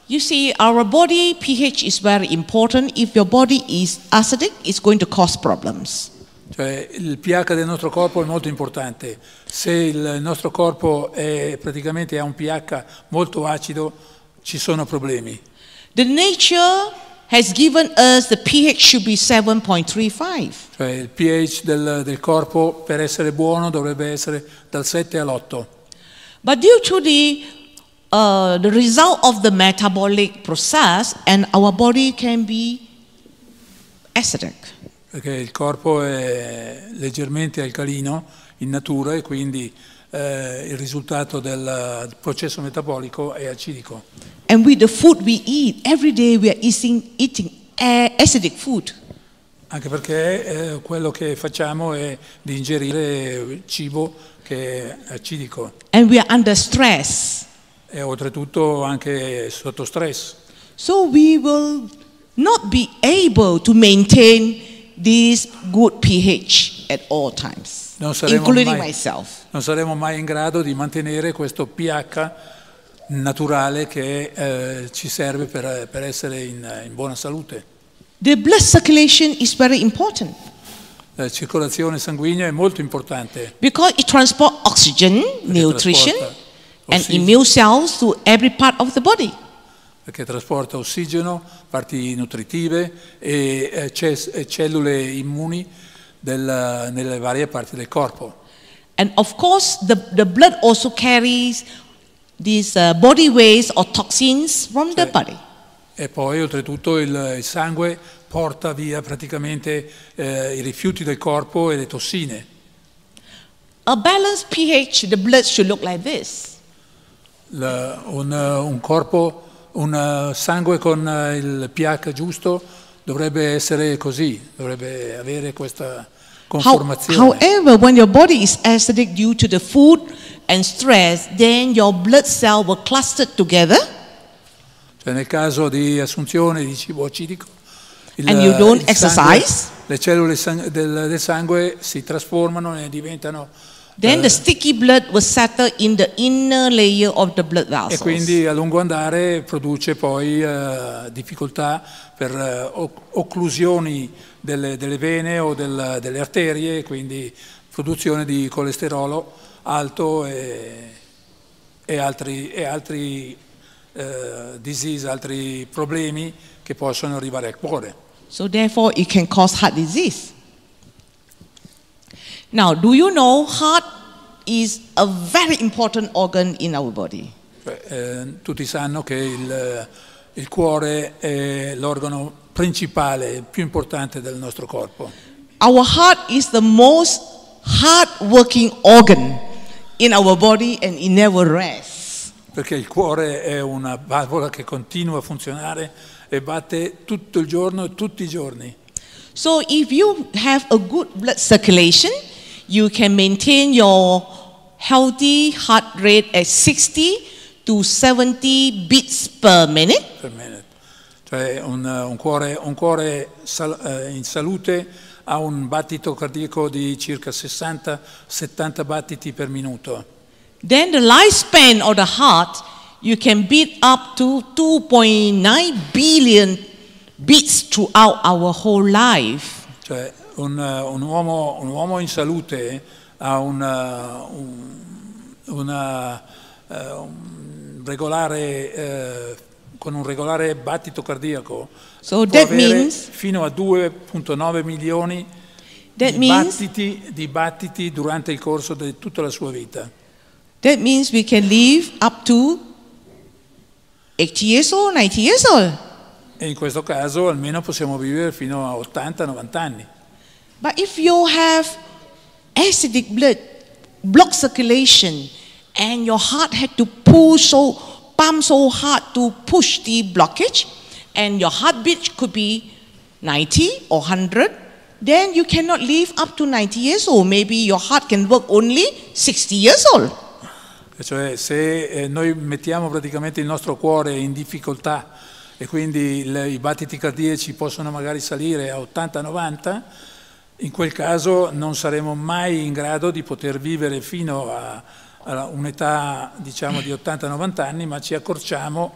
you see, our body pH is very important. If your body is acidic, it's going to cause problems. Cioè, il pH del nostro corpo è molto importante. Se il nostro corpo è, praticamente ha un pH molto acido, ci sono problemi. The nature has given us the pH should be 7.35. Cioè, il pH del, del corpo per essere buono dovrebbe essere dal 7 all'8. But due to the Uh, the result of the metabolic process and our body can be acidic perché il corpo è leggermente alcalino in natura e quindi eh, il risultato del processo metabolico è acidico. And with the food we eat, every day we are eating, eating eh, acidic food. Anche perché eh, quello che facciamo è di ingerire cibo che è acidico. And we are under stress. E oltretutto anche sotto stress. So we will not be able to maintain this good pH at all times, non including mai, myself. Non saremo mai in grado di mantenere questo pH naturale che eh, ci serve per, per essere in, in, buona salute. The blood circulation is very important. La circolazione sanguigna è molto importante. Because it transports oxygen, nutrition, and immune cells to every part of the body perché trasporta ossigeno, parti nutritive e eh, eh, cellule immuni del, nelle varie parti del corpo. And of course the, the blood also carries these uh, body waste or toxins from the body. E poi oltretutto il, il sangue porta via praticamente eh, i rifiuti del corpo e le tossine. A balanced pH, the blood should look like this. La, un, un corpo un eh, sangue con eh, il pH giusto dovrebbe essere così, dovrebbe avere questa conformazione. however, when your body is acidic due to the food and stress, then your blood cell will cluster together. Cioè nel caso di assunzione di cibo acidico, il, and you don't eh, sangue, exercise. le cellule sang del, del sangue si trasformano e diventano Then the sticky blood was settled in the inner layer of the blood vessels. E quindi a lungo andare produce poi uh, difficoltà per uh, occlusioni delle, delle vene o del, delle arterie, quindi produzione di colesterolo alto e, e altri, e altri uh, disease, altri problemi che possono arrivare al cuore. So therefore it can cause heart disease. Now, do you know heart is a very important organ in our body? Eh, tutti sanno che il, eh, il cuore è l'organo principale, più importante del nostro corpo. Our heart is the most hard-working organ in our body and it never rests. Perché il cuore è una valvola che continua a funzionare e batte tutto il giorno e tutti i giorni. So if you have a good blood circulation, you can maintain your healthy heart rate at 60 to 70 beats per minute. Per minute. Cioè un, eh, un cuore, un cuore sal, eh, in salute ha un battito cardiaco di circa 60-70 battiti per minuto. Then the lifespan of the heart you can beat up to 2.9 billion beats throughout our whole life. Cioè un, eh, un, uomo, un uomo, in salute ha eh, una, eh, una, regolare, con un regolare battito cardiaco so fino a 2.9 milioni di battiti, di battiti durante il corso di tutta la sua vita. That means we can live up to 80 years old, 90 years old. E in questo caso almeno possiamo vivere fino a 80-90 anni. But if you have acidic blood, block circulation, and your heart had to push so pump so hard to push the blockage, and your heartbeat could be 90 or 100, then you cannot live up to 90 years old. Maybe your heart can work only 60 years old. Cioè se eh, noi mettiamo praticamente il nostro cuore in difficoltà e quindi i battiti cardiaci possono magari salire a 80-90, In quel caso non saremo mai in grado di poter vivere fino a, a un'età diciamo, di 80-90 anni, ma ci accorciamo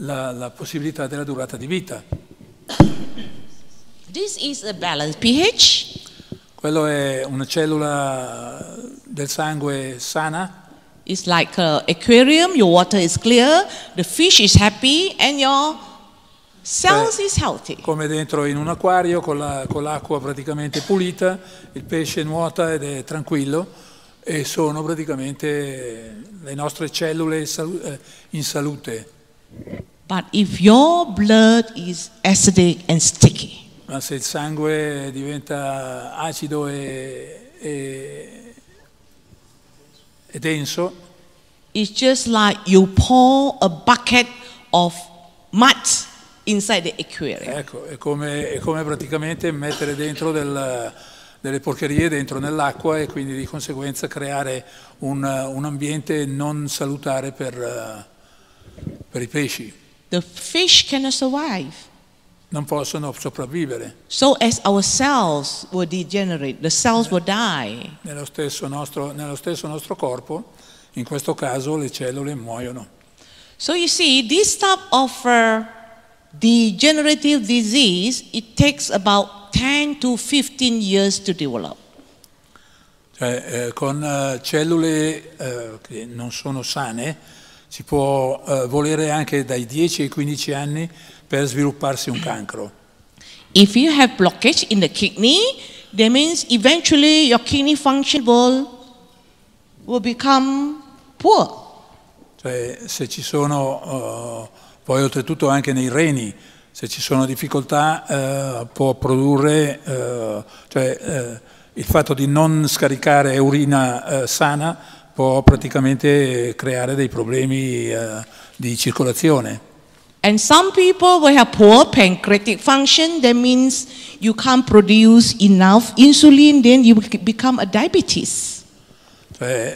la, la possibilità della durata di vita. This is a balanced pH. Quello è una cellula del sangue sana. It's like an uh, aquarium, your water is clear, the fish is happy and your Cells is healthy. Come dentro in un acquario con, la, con l'acqua praticamente pulita, il pesce nuota ed è tranquillo e sono praticamente le nostre cellule in eh, salute. But if your blood is acidic and sticky, ma se il sangue diventa acido e, e, e denso, è come se you pour a bucket of mud inside the aquarium. Ecco, è come, è come praticamente mettere dentro del, delle porcherie dentro nell'acqua e quindi di conseguenza creare un, un ambiente non salutare per, per i pesci. The fish cannot survive non possono sopravvivere. So as our cells will degenerate, the cells will die. Nello stesso, nostro, nello stesso nostro, corpo, in questo caso le cellule muoiono. So you see, this type of uh, degenerative disease, it takes about 10 to 15 years to develop. Cioè, eh, con eh, cellule eh, che non sono sane si può eh, volere anche dai 10 ai 15 anni per svilupparsi un cancro. If you have blockage in the kidney, that means eventually your kidney function will, will become poor. Cioè, se ci sono uh, poi oltretutto anche nei reni, se ci sono difficoltà eh, può produrre, eh, cioè eh, il fatto di non scaricare urina eh, sana può praticamente creare dei problemi eh, di circolazione. And some people will have poor pancreatic function. That means you can't produce enough insulin, then you become a diabetes. Cioè,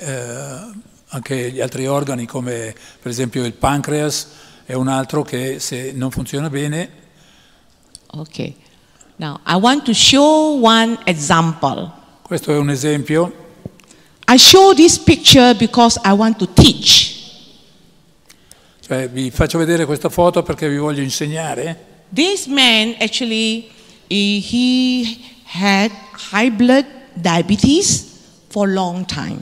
eh, anche gli altri organi, come per esempio il pancreas, è un altro che se non funziona bene. Ok, now I want to show one example. Questo è un esempio. I show this picture because I want to teach. Cioè, vi faccio vedere questa foto perché vi voglio insegnare. This man actually he had high blood diabetes for a long time.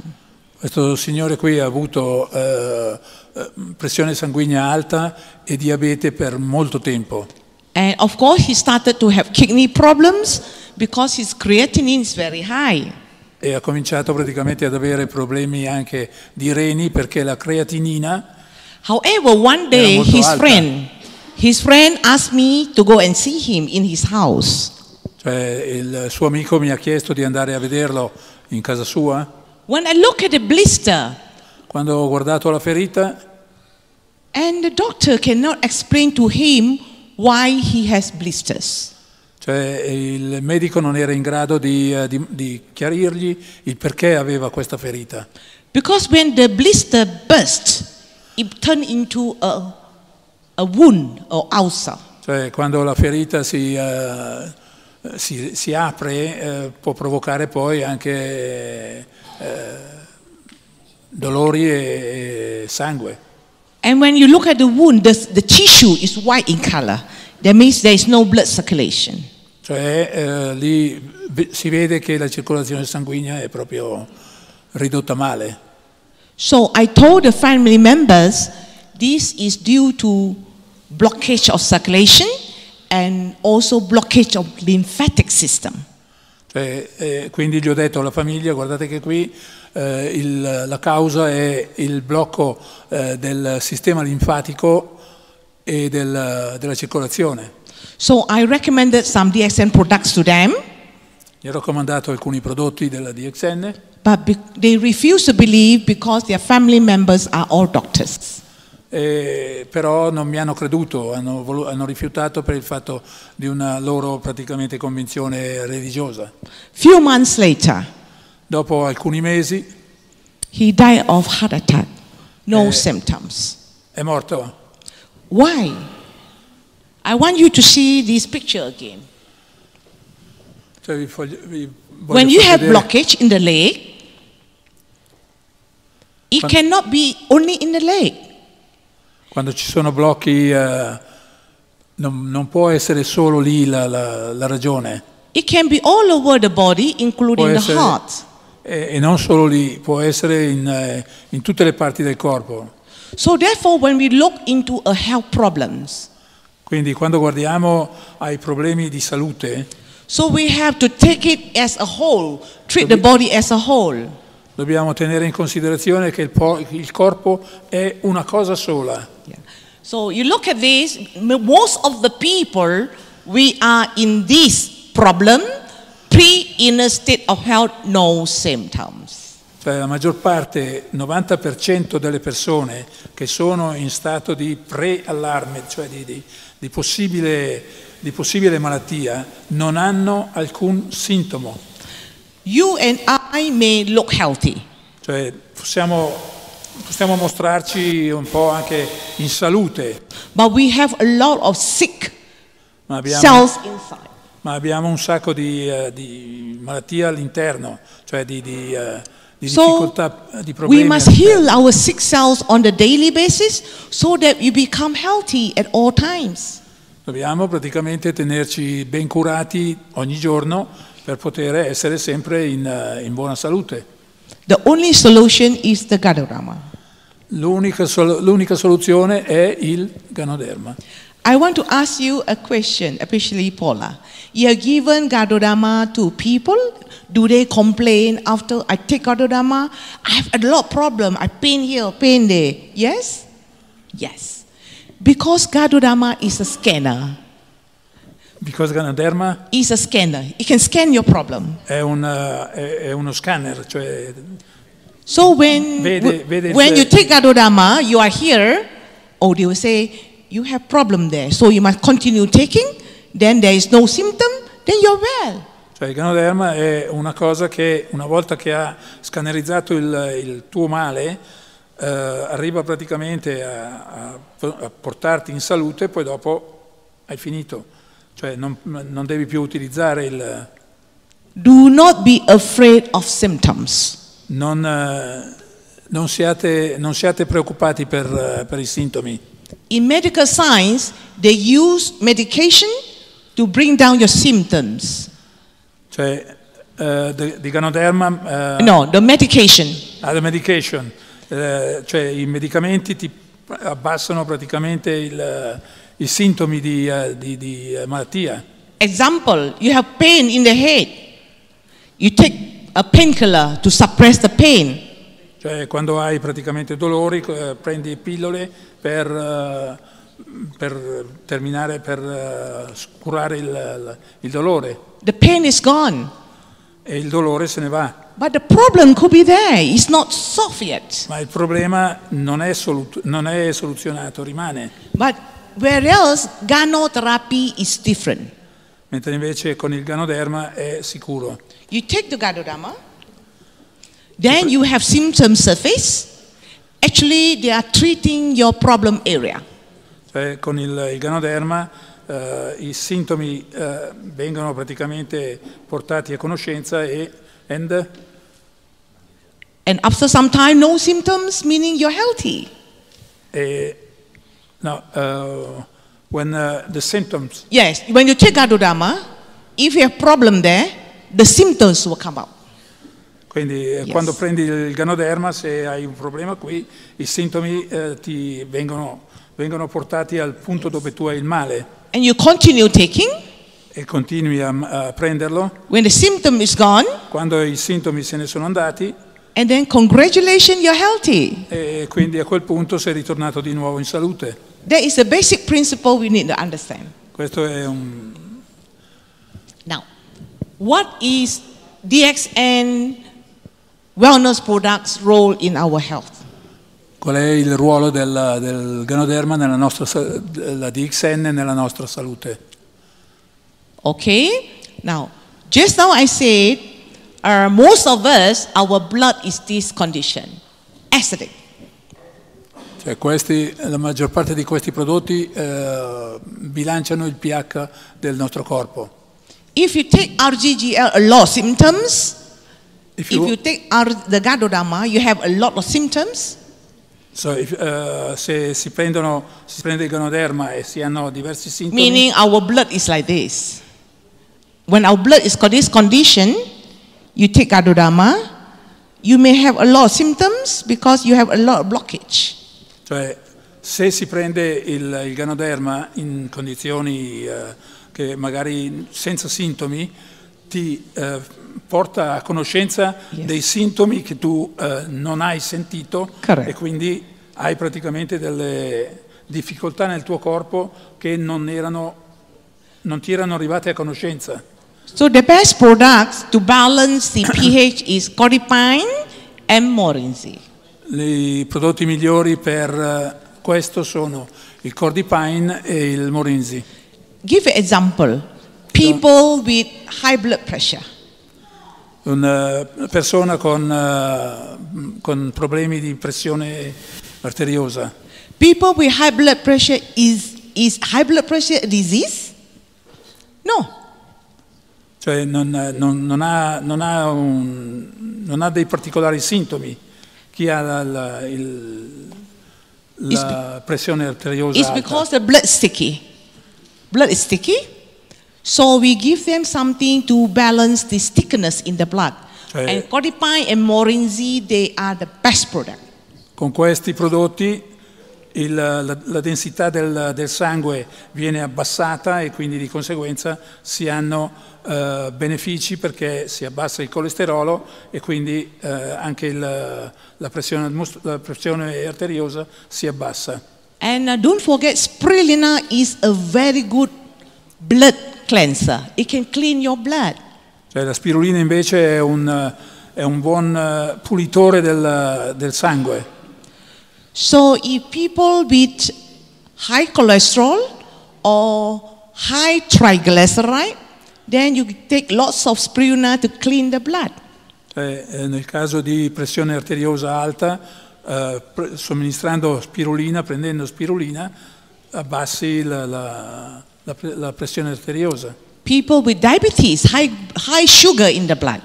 Questo signore qui ha avuto uh, eh, pressione sanguigna alta e diabete per molto tempo. And of course he started to have kidney problems because his creatinine is very high. E ha cominciato praticamente ad avere problemi anche di reni perché la creatinina However, one day his alta. friend his friend asked me to go and see him in his house. Cioè, il suo amico mi ha chiesto di andare a vederlo in casa sua. When I look at the blister quando ho guardato la ferita, and the doctor cannot explain to him why he has blisters. Cioè il medico non era in grado di, eh, di, di chiarirgli il perché aveva questa ferita. Because when the blister burst, it turned into a, a wound or ulcer. Cioè quando la ferita si, uh, si, si apre uh, può provocare poi anche... Uh, dolori e sangue. And when you look at the wound, the, the tissue is white in color. That means there is no blood circulation. Cioè eh, lì si vede che la circolazione sanguigna è proprio ridotta male. So I told the family members this is due to blockage of circulation and also blockage of lymphatic system. Cioè, eh, quindi gli ho detto alla famiglia guardate che qui eh, il, la causa è il blocco eh, del sistema linfatico e del, della circolazione. So I recommended some DXN products to them. Gli ho raccomandato alcuni prodotti della DXN. But be- they refuse to believe because their family members are all doctors. Eh, però non mi hanno creduto, hanno, volu- hanno, rifiutato per il fatto di una loro praticamente convinzione religiosa. Few months later. Dopo alcuni mesi he died of heart attack, no è, eh, symptoms. È morto. Why? I want you to see this picture again. Cioè vi foglio, vi When you have blockage in the leg, it cannot be only in the leg. Quando ci sono blocchi, uh, non, non, può essere solo lì la, la, la ragione. It can be all over the body, including the heart e non solo lì, può essere in, eh, in tutte le parti del corpo. So when we look into a problems, quindi quando guardiamo ai problemi di salute, Dobbiamo tenere in considerazione che il, il corpo è una cosa sola. Yeah. So you look at this, most of the people we are in this problem pre in a state of health, no symptoms. Cioè la maggior parte, 90% delle persone che sono in stato di pre-allarme, cioè di, di, di, possibile, di possibile malattia, non hanno alcun sintomo. You and I may look healthy. Cioè possiamo, possiamo mostrarci un po' anche in salute. But we have a lot of sick cells inside ma abbiamo un sacco di, eh, di malattie all'interno, cioè di, di, eh, di so difficoltà, eh, di problemi. We must heal our sick cells on a daily basis so that you become healthy at all times. Dobbiamo praticamente tenerci ben curati ogni giorno per poter essere sempre in, eh, in buona salute. The only solution is the Gadarama. L'unica, sol- l'unica soluzione è il Ganoderma. I want to ask you a question, especially Paula. You have given Gadodama to people. Do they complain after I take Gadodama? I have a lot of problem. I pain here, pain there. Yes? Yes. Because Gadodama is a scanner. Because Ganoderma is a scanner. It can scan your problem. È, una, è, è uno scanner, cioè So when, vede, vede when you take Gadodama, you are here, or they will say, you have problem there. So you must continue taking, then there is no symptom, then you're well. Cioè il ganoderma è una cosa che una volta che ha scannerizzato il, il tuo male, eh, arriva praticamente a, a, a, portarti in salute e poi dopo hai finito. Cioè non, non devi più utilizzare il... Do not be afraid of symptoms. Non, eh, non, siate, non siate, preoccupati per, eh, per i sintomi. In medical science, they use medication to bring down your symptoms. Cioè, uh, eh, the di Ganoderma... Uh, eh, no, the medication. Ah, the medication. Uh, cioè, i medicamenti ti abbassano praticamente il, i sintomi di, uh, di, di malattia. Example, you have pain in the head. You take a painkiller to suppress the pain. Cioè quando hai praticamente dolori eh, prendi pillole per, eh, per terminare, per eh, curare il, il, dolore. The pain is gone. E il dolore se ne va. But the problem could be there. It's not solved yet. Ma il problema non è, non è soluzionato, rimane. But where else ganotherapy is different. Mentre invece con il ganoderma è sicuro. You take the ganoderma. Then you have symptom surface. Actually, they are treating your problem area. Cioè, eh, con il, il ganoderma eh, i sintomi eh, vengono praticamente portati a conoscenza e and, and after some time no symptoms meaning you're healthy. E, eh, no, uh, when uh, the symptoms. Yes, when you take ganoderma, if you have problem there, the symptoms will come out. Quindi eh, yes. quando prendi il ganoderma, se hai un problema qui, i sintomi eh, ti vengono, vengono, portati al punto yes. dove tu hai il male. Taking, e continui a, a prenderlo. Gone, quando i sintomi se ne sono andati. Then, e quindi a quel punto sei ritornato di nuovo in salute. Questo è un... Now, what is DXN wellness products' role in our health. Qual è il ruolo del, del Ganoderma nella nostra, della DXN nella nostra salute? Okay, now, just now I said, uh, most of us, our blood is this condition, acidic. Cioè questi, la maggior parte di questi prodotti eh, bilanciano il pH del nostro corpo. If you take RGGL a lot symptoms, if you, if you take the Gadodama, you have a lot of symptoms. So if, uh, se si prendono, si prende il Ganoderma e si hanno diversi sintomi. Meaning our blood is like this. When our blood is got this condition, you take ganoderma, you may have a lot of symptoms because you have a lot of blockage. Cioè, se si prende il, il Ganoderma in condizioni uh, che magari senza sintomi ti uh, porta a conoscenza yes. dei sintomi che tu eh, non hai sentito Correct. e quindi hai praticamente delle difficoltà nel tuo corpo che non, erano, non ti erano arrivate a conoscenza. So the best products to balance the *coughs* pH is coripine and morinzi. I prodotti migliori per eh, questo sono il cordipine e il morinzi. Give an example. People with high blood pressure una persona con, eh, con problemi di pressione arteriosa. People with high blood pressure is, is high blood pressure a disease? No. Cioè non, non, non, ha, non ha, un, ha, dei particolari sintomi. Chi ha la, la, il, la pressione arteriosa? It's because alta. the blood sticky. Blood is sticky? So we give them something to balance the thickness in the blood. Cioè, and Codipine e Morinzi, they are the best product. Con questi prodotti il, la, la, densità del, del, sangue viene abbassata e quindi di conseguenza si hanno eh, benefici perché si abbassa il colesterolo e quindi eh, anche il, la, pressione, la, pressione, arteriosa si abbassa. And uh, don't forget, Sprilina is a very good blood cleanser, it can clean your blood. Cioè, la spirulina invece è un, è un buon eh, pulitore del, del sangue. So if people with high cholesterol or high triglyceride, then you take lots of spirulina to clean the blood. Cioè, eh, nel caso di pressione arteriosa alta, eh, somministrando spirulina, prendendo spirulina, abbassi la, la, la, la pressione arteriosa, people with diabetes, high, high sugar in the blood,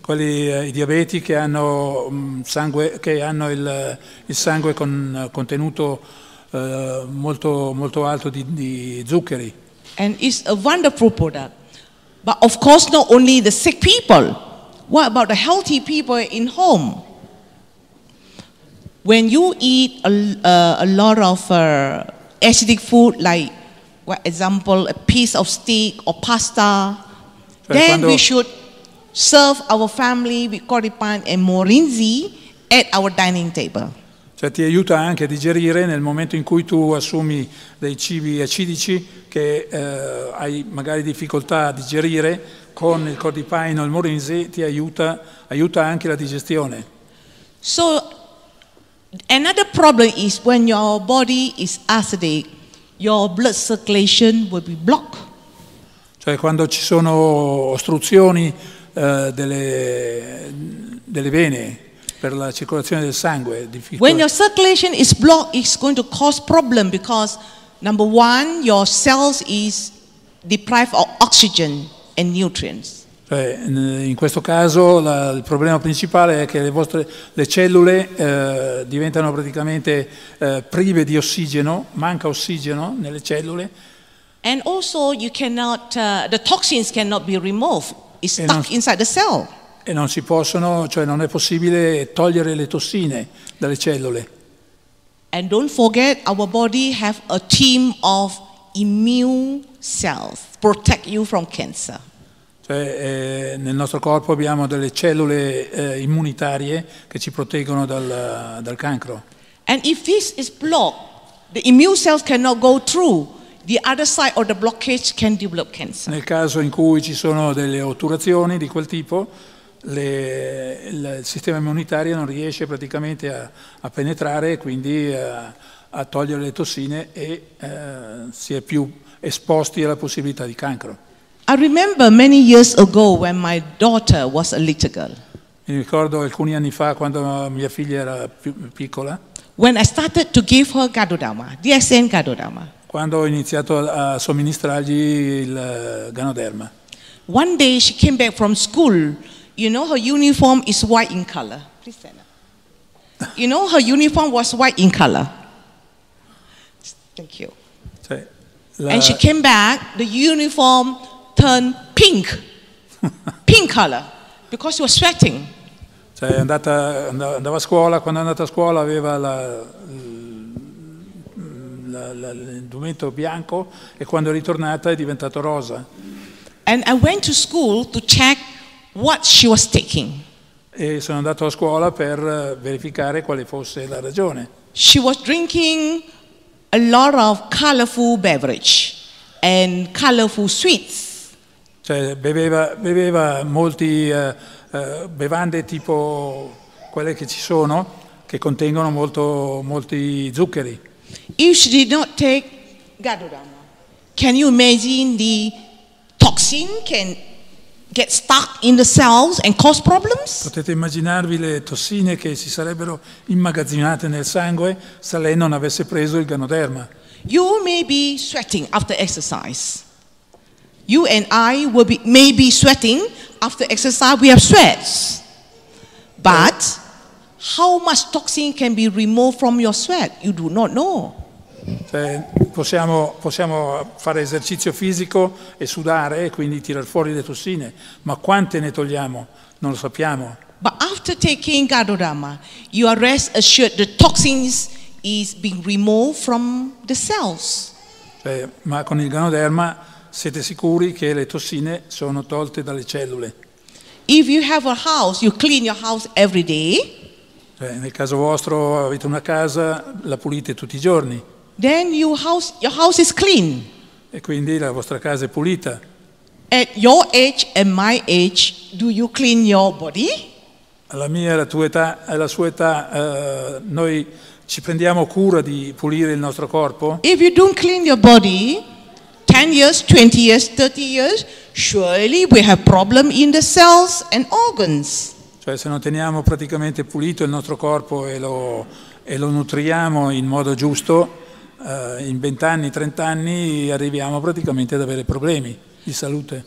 quelli eh, i diabeti che hanno, mm, sangue, che hanno il, il sangue con contenuto eh, molto, molto alto di, di zuccheri. and it's a wonderful product. But of course, not only the sick people. What about the healthy people in home? When you eat a, uh, a lot of uh, acidic food like per esempio, un pezzo di steak or pasta, cioè then quando... we should serve our family with coripan and morinzi at our dining table. Cioè ti aiuta anche a digerire nel momento in cui tu assumi dei cibi acidici che eh, hai magari difficoltà a digerire, con il codipine o il morinzi ti aiuta, aiuta anche la digestione. So, another problem is when your body is acidic, your blood circulation will be blocked. Cioè quando ci sono ostruzioni eh, delle, delle vene per la circolazione del sangue, difficoltà. When your circulation is blocked, it's going to cause problem because number one, your cells is deprived of oxygen and nutrients. Cioè, in questo caso la, il problema principale è che le, vostre, le cellule eh, diventano praticamente eh, prive di ossigeno, manca ossigeno nelle cellule. And also you Cannot, uh, removed, it's e, non, e non si possono, cioè non è possibile togliere le tossine dalle cellule. And don't forget our body have a team of immune cells protect you from cancer. Cioè, eh, nel nostro corpo abbiamo delle cellule eh, immunitarie che ci proteggono dal, dal cancro. And if this is blocked, the immune cells cannot go through. The other side of the blockage can develop cancer. Nel caso in cui ci sono delle otturazioni di quel tipo, le, il sistema immunitario non riesce praticamente a, a penetrare e quindi a, eh, a, togliere le tossine e eh, si è più esposti alla possibilità di cancro. I remember many years ago when my daughter was a little girl. Mi ricordo alcuni anni fa quando mia figlia era più piccola, When I started to give her Gadodama, DSN Gadodama, quando ho iniziato a a somministrargli il eh, ganoderma. one day she came back from school. You know, her uniform is white in color. Please stand up. You know, her uniform was white in color. Thank you. Cioè, la- And she came back, the uniform turn pink, *laughs* pink color, because she was sweating. Cioè andata, andava a scuola, quando è andata a scuola aveva la, la, la, l'indumento bianco e quando è ritornata è diventato rosa. And I went to school to check what she was taking. E sono andato a scuola per eh, verificare quale fosse la ragione. She was drinking a lot of colorful beverage and colorful sweets cioè beveva, beveva molte eh, eh, bevande tipo quelle che ci sono, che contengono molto, molti zuccheri. If she did not take Gadoram, can you imagine the toxin can get stuck in the cells and cause problems? Potete immaginarvi le tossine che si sarebbero immagazzinate nel sangue se lei non avesse preso il ganoderma. You may be sweating after exercise. You and I will be, may be sweating. After exercise, we have sweats. But how much toxin can be removed from your sweat? You do not know. Cioè, possiamo, possiamo, fare esercizio fisico e sudare e quindi tirar fuori le tossine, ma quante ne togliamo? Non lo sappiamo. But after taking Gadodama, you are rest assured the toxins is being removed from the cells. Cioè, ma con il Ganoderma siete sicuri che le tossine sono tolte dalle cellule. If you have a house, you clean your house every day. Cioè, nel caso vostro avete una casa, la pulite tutti i giorni. Then your house, your house is clean. E quindi la vostra casa è pulita. At your age and my age, do you clean your body? Alla mia e alla tua età, alla sua età, uh, noi ci prendiamo cura di pulire il nostro corpo? If you don't clean your body, 10 years, 20 years, 30 years, surely we have problem in the cells and organs. Cioè se non teniamo praticamente pulito il nostro corpo e lo, e lo nutriamo in modo giusto, eh, in 20 anni, 30 anni arriviamo praticamente ad avere problemi di salute.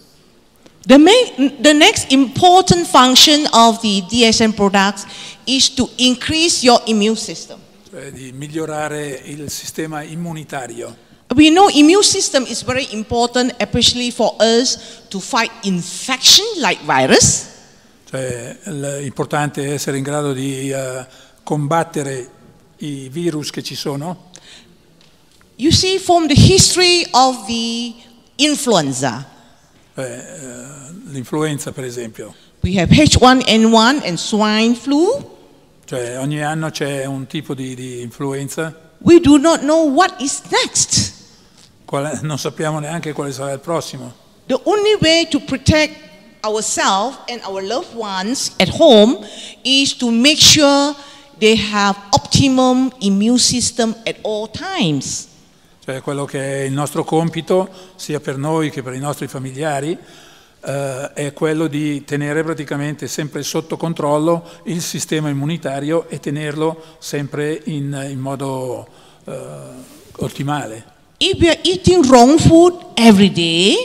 The, main, the next important function of the DSM products is to increase your immune system. Cioè di migliorare il sistema immunitario. We know immune system is very important, especially for us to fight infection like virus. Cioè, è importante essere in grado di uh, combattere i virus che ci sono. You see from the history of the influenza. Cioè, uh, l'influenza, per esempio. We have H1N1 and swine flu. Cioè, ogni anno c'è un tipo di, di influenza. We do not know what is next. Qual, non sappiamo neanche quale sarà il prossimo. The only way to protect ourselves and our loved ones at home is to make sure they have optimum immune system at all times. Cioè quello che è il nostro compito, sia per noi che per i nostri familiari, eh, è quello di tenere praticamente sempre sotto controllo il sistema immunitario e tenerlo sempre in, in modo eh, ottimale. If we are eating wrong food every day,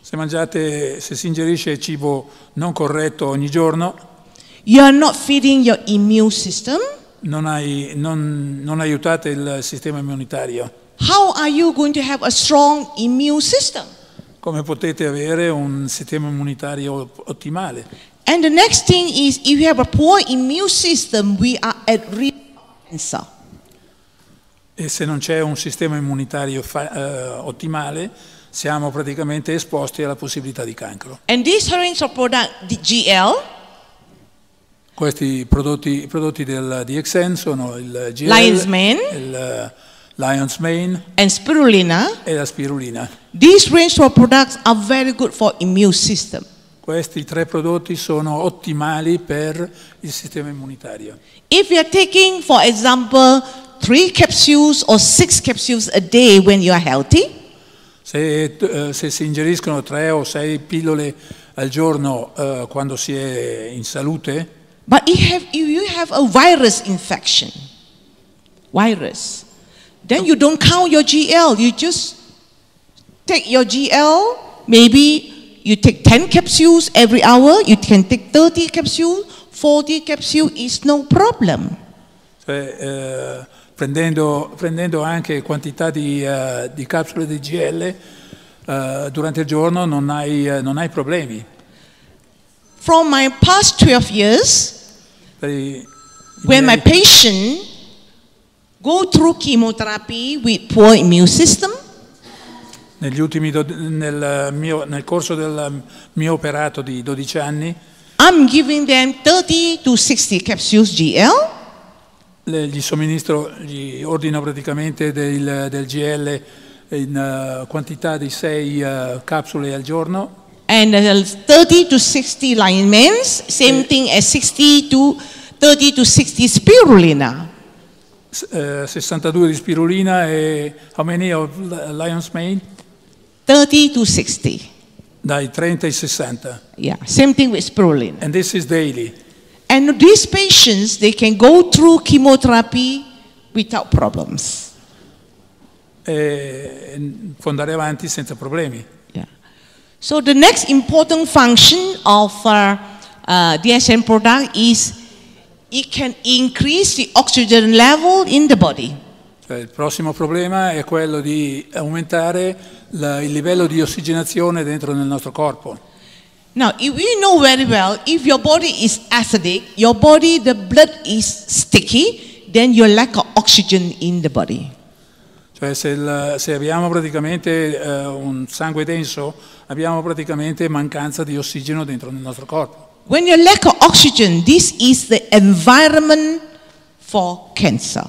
se mangiate, se si ingerisce cibo non corretto ogni giorno, you are not feeding your immune system. Non, hai, non, non aiutate il sistema immunitario. How are you going to have a strong immune system? Come potete avere un sistema immunitario ottimale? And the next thing is if you have a poor immune system, we are at risk of cancer e se non c'è un sistema immunitario fa, eh, ottimale siamo praticamente esposti alla possibilità di cancro. And these product, the GL, questi prodotti, prodotti del, DXN sono il GL, Lion's Mane, il eh, Lion's Mane and spirulina. e la spirulina. These are very good for Questi tre prodotti sono ottimali per il sistema immunitario. Se you per esempio, three capsules or six capsules a day when you are healthy. Se, uh, se si ingeriscono tre o sei pillole al giorno uh, quando si è in salute. But if you, have, if you have a virus infection, virus, then you don't count your GL. You just take your GL, maybe you take 10 capsules every hour, you can take 30 capsules, 40 capsules is no problem. Eh, prendendo, prendendo anche quantità di, uh, di capsule di GL uh, eh, durante il giorno non hai, uh, non hai problemi. From my past 12 years, i, when my patient go through chemotherapy with poor immune system, negli ultimi do, nel, mio, nel corso del mio operato di 12 anni, I'm giving them 30 to 60 capsules GL gli somministro, gli ordino praticamente del, del GL in uh, quantità di 6 uh, eh, capsule al giorno. And 30 uh, to 60 linmens, same e thing as 60 to 30 to 60 spirulina. 62 eh, di spirulina e how many of lion's mane? 30 to 60. Dai 30 ai 60. Yeah, same thing with spirulina. And this is daily. And these patients, they can go through chemotherapy without problems. E eh, può andare avanti senza problemi. Yeah. So the next important function of uh, uh, DSM product is it can increase the oxygen level in the body. Eh, il prossimo problema è quello di aumentare la, il livello di ossigenazione dentro nel nostro corpo. Now, if we know very well, if your body is acidic, your body, the blood is sticky, then you lack of oxygen in the body. Cioè se, il, se abbiamo praticamente uh, un sangue denso, abbiamo praticamente mancanza di ossigeno dentro nel nostro corpo. When you lack of oxygen, this is the environment for cancer.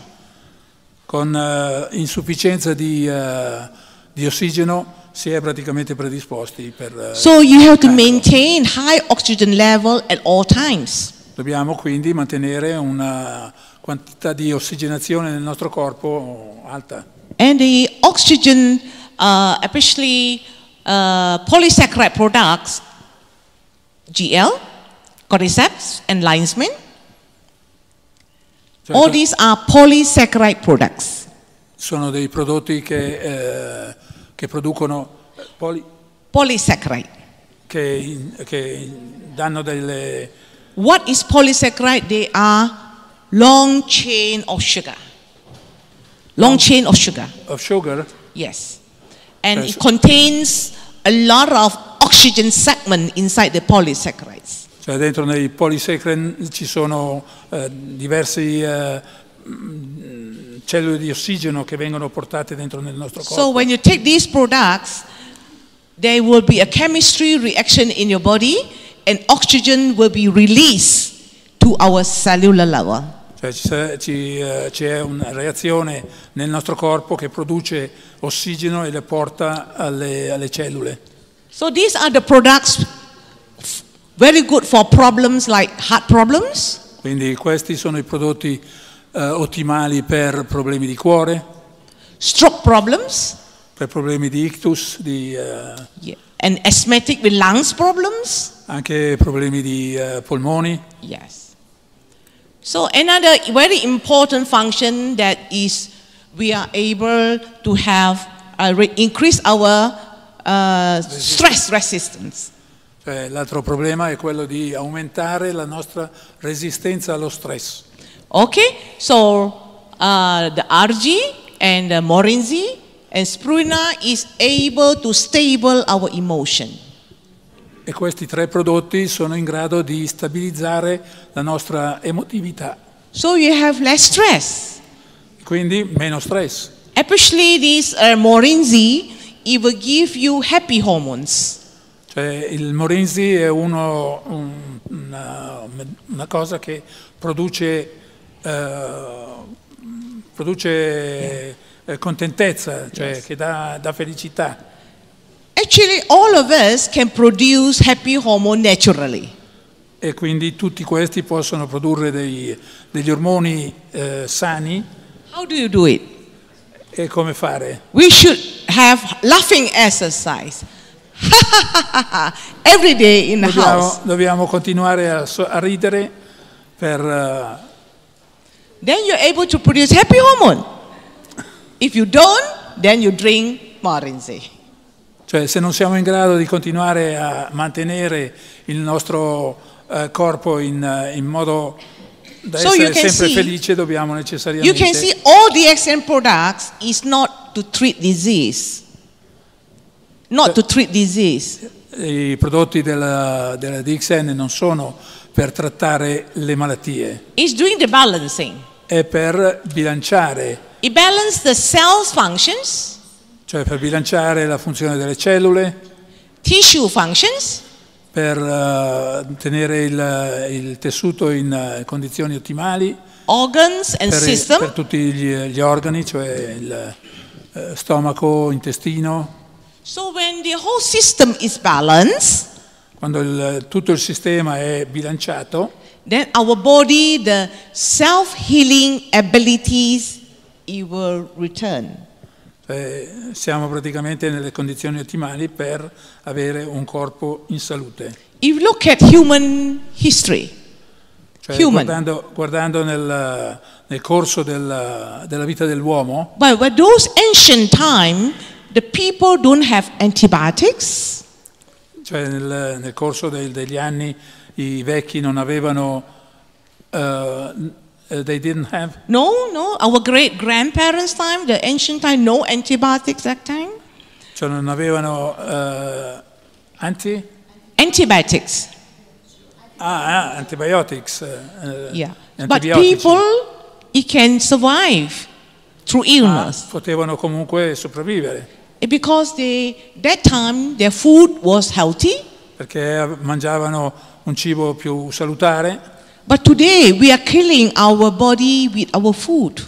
Con uh, insufficienza di, uh, di ossigeno, si è praticamente predisposti per... Eh, so you have to eh, maintain high oxygen level at all times. Dobbiamo quindi mantenere una quantità di ossigenazione nel nostro corpo alta. And the oxygen, uh, especially uh, polysaccharide products, GL, cordyceps and linesman, cioè, certo. all these are polysaccharide products. Sono dei prodotti che... Eh, che producono eh, poli polysaccharide. Che, che danno delle... What is polysaccharide? They are long chain of sugar. Long, long chain of sugar. Of sugar? Yes. And it contains a lot of oxygen segment inside the polysaccharides. Cioè dentro nei polisaccharin ci sono eh, diversi eh, Mm, cellule di ossigeno che vengono portate dentro nel nostro corpo. So when you take these products there will be a chemistry reaction in your body and oxygen will be released to our cellular level. Cioè eh, c'è una reazione nel nostro corpo che produce ossigeno e le porta alle, alle cellule. So these are the products very good for problems like heart problems. Quindi questi sono i prodotti eh, ottimali per problemi di cuore, stroke problems, per problemi di ictus, di... Eh, yeah. And asthmatic with lungs problems. Anche problemi di eh, polmoni. Yes. So another very important function that is we are able to have uh, increase our uh, stress resistance. Cioè, l'altro problema è quello di aumentare la nostra resistenza allo stress. Okay, so uh, the RG and the Morinzi and Spruna is able to stable our emotion. E questi tre prodotti sono in grado di stabilizzare la nostra emotività. So you have less stress. Quindi meno stress. Especially this uh, Morinzi, it will give you happy hormones. Cioè, il Morinzi è uno, un, una, una cosa che produce eh, produce eh, contentezza, cioè yes. che dà, dà felicità. Actually, all of us can produce happy hormone naturally. E quindi tutti questi possono produrre dei, degli ormoni eh, sani. How do you do it? E come fare? We should have laughing exercise. *laughs* Every day in the dobbiamo, house. Dobbiamo continuare a, a ridere per uh, then you're able to produce happy hormone. If you don't, then you drink morinzi. Cioè, se non siamo in grado di continuare a mantenere il nostro uh, corpo in, uh, in modo da so essere sempre see, felice, dobbiamo necessariamente... You can see all the excellent products is not to treat disease. Not to treat disease. I prodotti della, della DXN non sono per trattare le malattie. It's doing the balancing è per bilanciare. It balances the cells functions. Cioè per bilanciare la funzione delle cellule. Tissue functions. Per uh, tenere il, il, tessuto in eh, condizioni ottimali. Organs and per, system. Per tutti gli, gli organi, cioè il uh, stomaco, intestino. So when the whole system is balanced. Quando il, tutto il sistema è bilanciato then our body, the self healing abilities, it will return. Eh, siamo praticamente nelle condizioni ottimali per avere un corpo in salute. If you look at human history, cioè, human. guardando, guardando nel, nel, corso della, della vita dell'uomo, but with those ancient time, the people don't have antibiotics. Cioè nel, nel corso del, degli anni i vecchi non avevano... Uh, they didn't have? No, no. Our great grandparents' time, the ancient time, no antibiotics that time. Cioè non avevano uh, anti? Antibiotics. Ah, ah antibiotics. Uh, yeah. But people, it can survive through ah, illness. Ah, potevano comunque sopravvivere. Because they, that time their food was healthy. Perché mangiavano un cibo più salutare. But today we are killing our body with our food.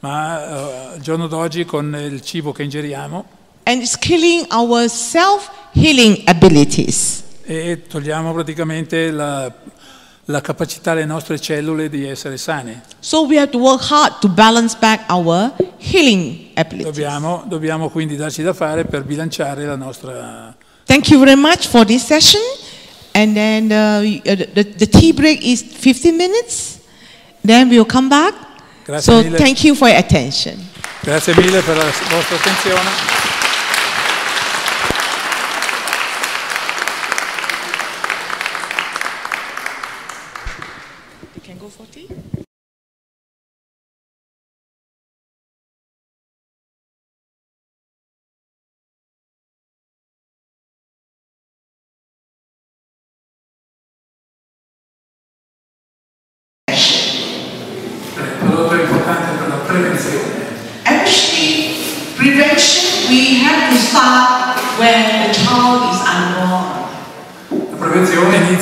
Ma eh, al uh, giorno d'oggi con il cibo che ingeriamo and it's killing our self-healing abilities. E togliamo praticamente la, la capacità delle nostre cellule di essere sane. So we have to work hard to balance back our healing abilities. Dobbiamo, dobbiamo quindi darci da fare per bilanciare la nostra Thank you very much for this session. And then uh, uh, the, the, the tea break is 15 minutes. Then we'll come back. Grazie so mille. thank you for your attention. Grazie mille per la vostra attenzione.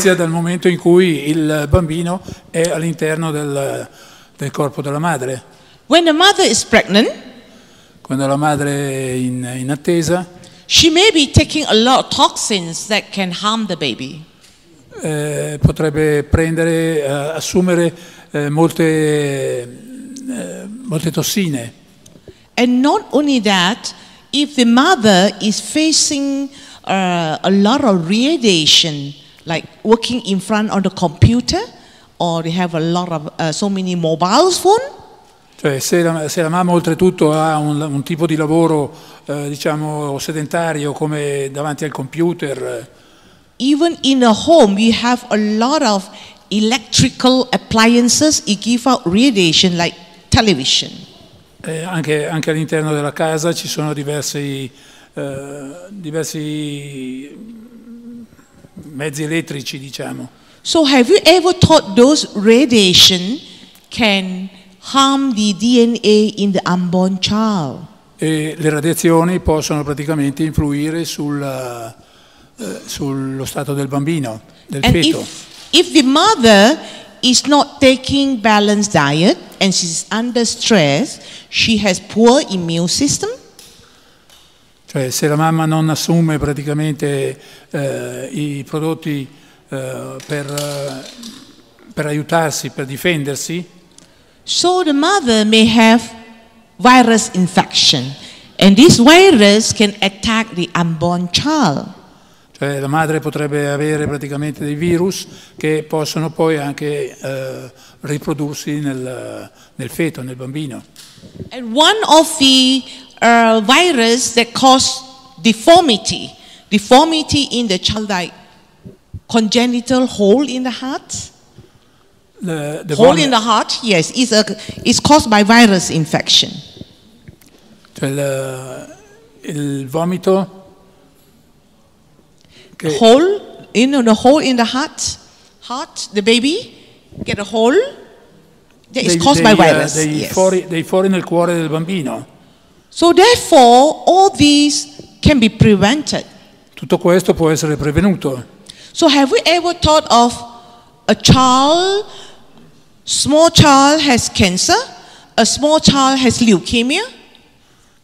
inizia dal momento in cui il bambino è all'interno del, del corpo della madre. When the mother is pregnant, quando la madre è in, in attesa, she may be taking a lot of toxins that can harm the baby. Eh, potrebbe prendere, eh, assumere eh, molte, eh, molte tossine. And not only that, if the mother is facing uh, a lot of radiation, like working in front of the computer or they have a lot of uh, so many mobile phone. Cioè, se la, se la, mamma oltretutto ha un, un tipo di lavoro, eh, diciamo, sedentario come davanti al computer. Eh. Even in a home we have a lot of electrical appliances that give out radiation like television. Eh, anche, anche all'interno della casa ci sono diversi, eh, diversi mezzi elettrici, diciamo. So have you ever thought those radiation can harm the DNA in the unborn child? E le radiazioni possono praticamente influire sulla, eh, sullo stato del bambino, del and feto. If, if the mother is not taking balanced diet and she's under stress, she has poor immune system. Cioè se la mamma non assume praticamente eh, i prodotti eh, per, eh, per aiutarsi, per difendersi, So the mother may have virus infection and this virus can attack the unborn child. Cioè la madre potrebbe avere praticamente dei virus che possono poi anche eh, riprodursi nel, nel feto, nel bambino. And one of the A virus that cause deformity, deformity in the child, like congenital hole in the heart. The, the hole in the heart, yes, is a, is caused by virus infection. The il, il vomito. Hole, you know, the hole in the heart, heart, the baby get a hole. That is caused dei, by uh, virus. Uh, dei, yes. fuori, dei fuori nel cuore del bambino. So therefore, all these can be prevented. Tutto questo può essere prevenuto. So have we ever thought of a child, small child has cancer, a small child has leukemia?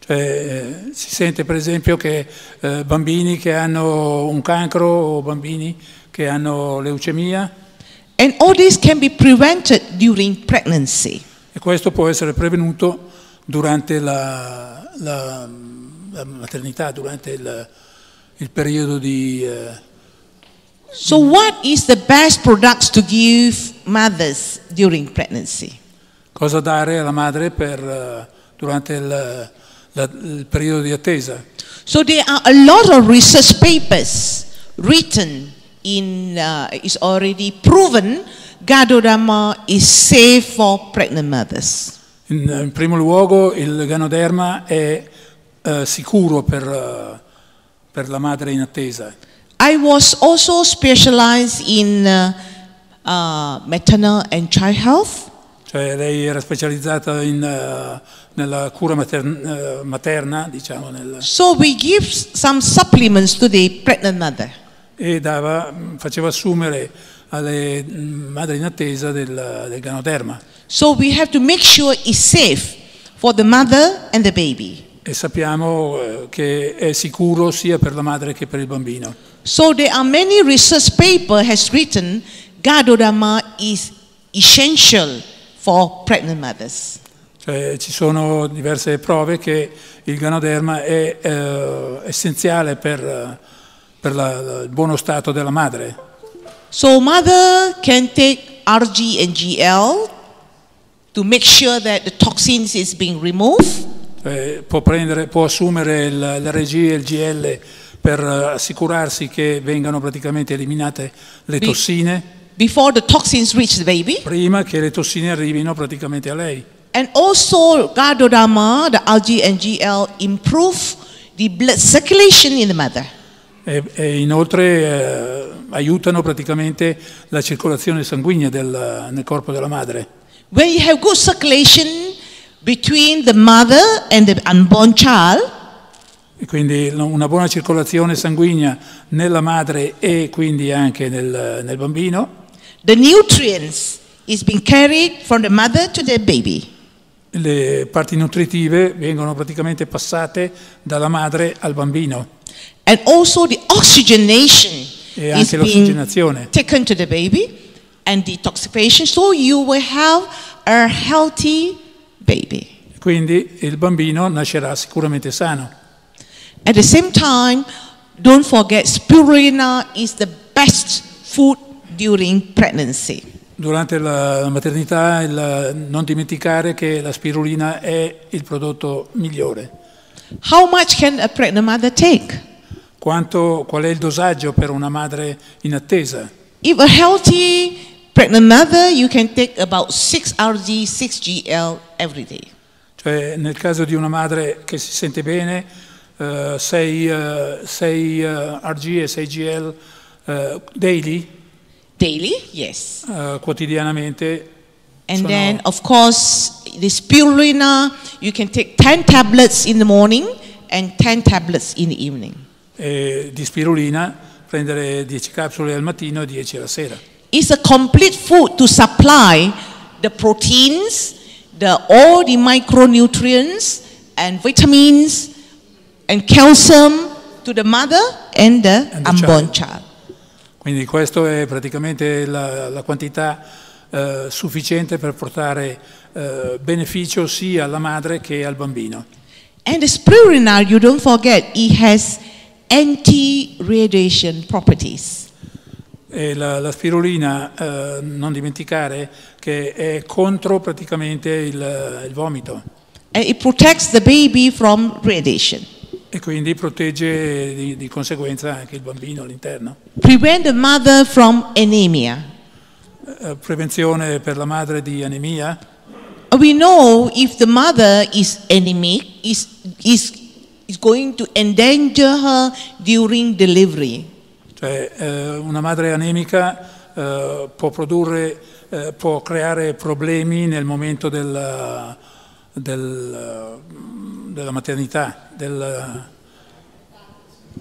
Cioè, eh, si sente per esempio che eh, bambini che hanno un cancro o bambini che hanno leucemia. And all this can be prevented during pregnancy. E questo può essere prevenuto durante la la, la maternità durante il, il periodo di... Eh, so what is the best products to give mothers during pregnancy? Cosa dare alla madre per, eh, durante il, la, il periodo di attesa? So there are a lot of research papers written in uh, is already proven Gadodama is safe for pregnant mothers. In, eh, in primo luogo il ganoderma è uh, sicuro per, uh, per, la madre in attesa. I was also specialized in uh, maternal and child health. Cioè lei era specializzata in, nella cura materna, materna diciamo. Nel... So we give some supplements to the pregnant mother. E dava, faceva assumere alle mm, madri in attesa del, del ganoderma. So we have to make sure it's safe for the mother and the baby. E sappiamo eh, che è sicuro sia per la madre che per il bambino. So there are many research paper has written Gadoderma is essential for pregnant mothers. Cioè, ci sono diverse prove che il ganoderma è eh, essenziale per, eh, per la, il buono stato della madre. So mother can take RG and GL to make sure that the toxins is being removed. Eh, può, prendere, può assumere l'RG e il GL per eh, assicurarsi che vengano praticamente eliminate le tossine. Before the toxins reach the baby. Prima che le tossine arrivino praticamente a lei. And also Gardodama, the RG and GL improve the blood circulation in the mother. E, e inoltre eh, aiutano praticamente la circolazione sanguigna del, nel corpo della madre. When you have good circulation between the mother and the unborn child, e quindi una buona circolazione sanguigna nella madre e quindi anche nel, nel bambino. The nutrients is being carried from the mother to the baby. Le parti nutritive vengono praticamente passate dalla madre al bambino. And also the oxygenation e anche l'ossigenazione. Taken to the baby and detoxification so you will have a healthy baby. Quindi il bambino nascerà sicuramente sano. At the same time, don't forget spirulina is the best food during pregnancy. Durante la maternità il, non dimenticare che la spirulina è il prodotto migliore. How much can a pregnant mother take? Quanto, qual è il dosaggio per una madre in attesa? If a healthy pregnant mother, you can take about 6 RG, 6 GL every day. Cioè, nel caso di una madre che si sente bene, 6 uh, uh, RG e 6 GL uh, eh, daily? Daily, yes. Eh, quotidianamente. And sono... then, of course, the spirulina, you can take 10 tablets in the morning and 10 tablets in the evening eh, di spirulina, prendere 10 capsule al mattino e 10 alla sera. It's a complete food to supply the proteins, the, all the micronutrients and vitamins and calcium to the mother and the, and the unborn child. child. Quindi questa è praticamente la, la quantità eh, sufficiente per portare eh, beneficio sia alla madre che al bambino. And the spirulina, you don't forget, it has anti-radiation properties. La, la, spirulina, eh, non dimenticare, che è contro praticamente il, il vomito. E quindi protegge di, di, conseguenza anche il bambino all'interno. Prevent the mother from anemia. Eh, prevenzione per la madre di anemia. We know if the mother is anemic, is, is is going to endanger her during delivery. Cioè, eh, una madre anemica eh, può produrre, eh, può creare problemi nel momento del, del, della maternità, del,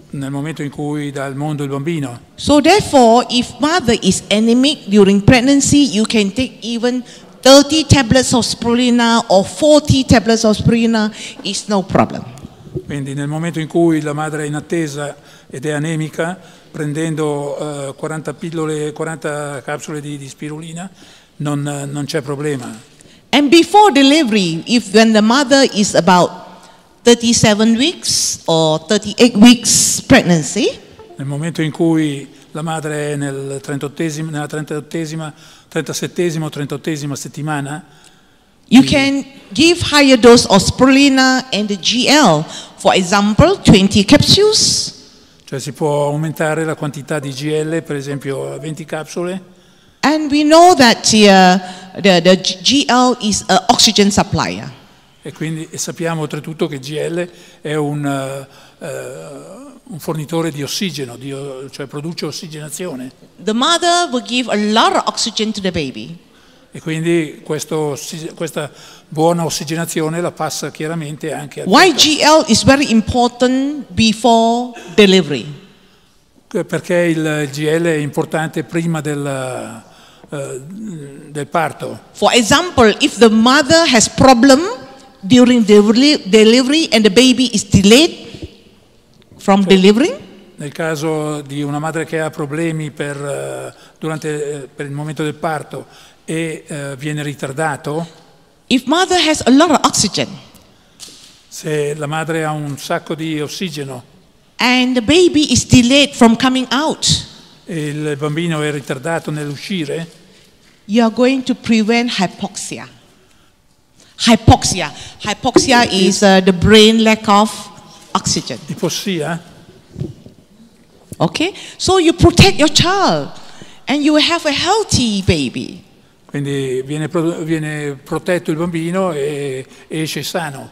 nel momento in cui dà al mondo il bambino. So therefore, if mother is anemic during pregnancy, you can take even 30 tablets of spirulina or 40 tablets of spirulina, is no problem. Quindi nel momento in cui la madre è in attesa ed è anemica, prendendo eh, 40, pillole, 40 capsule di, di spirulina, non, non c'è problema. And before delivery, if when the mother is about 37 weeks or 38 weeks pregnancy, nel momento in cui la madre è nel 38 nella 38esima, 37 o 38 settimana, You mm. can give higher dose of spirulina and GL, for example, 20 capsules. Cioè si può aumentare la quantità di GL, per esempio a 20 capsule. And we know that the, uh, the, the GL is an oxygen supplier. E quindi e sappiamo oltretutto che GL è un, uh, uh, un fornitore di ossigeno, di, cioè produce ossigenazione. The mother will give a lot of oxygen to the baby e quindi questo, questa buona ossigenazione la passa chiaramente anche a YGL is very important before delivery. Perché il GL è importante prima del, uh, del parto. For example, if the mother has problem during delivery and the baby is delayed from delivering nel caso di una madre che ha problemi per, eh, durante, eh, per il momento del parto e eh, viene ritardato, If mother has a lot of oxygen se la madre ha un sacco di ossigeno and the baby is delayed from coming out, e il bambino è ritardato nell'uscire, you are going to prevent hypoxia. Hypoxia. Hypoxia is uh, the brain lack of oxygen. ipossia, Okay? So you protect your child and you will have a healthy baby quindi viene, viene protetto il bambino e, esce sano.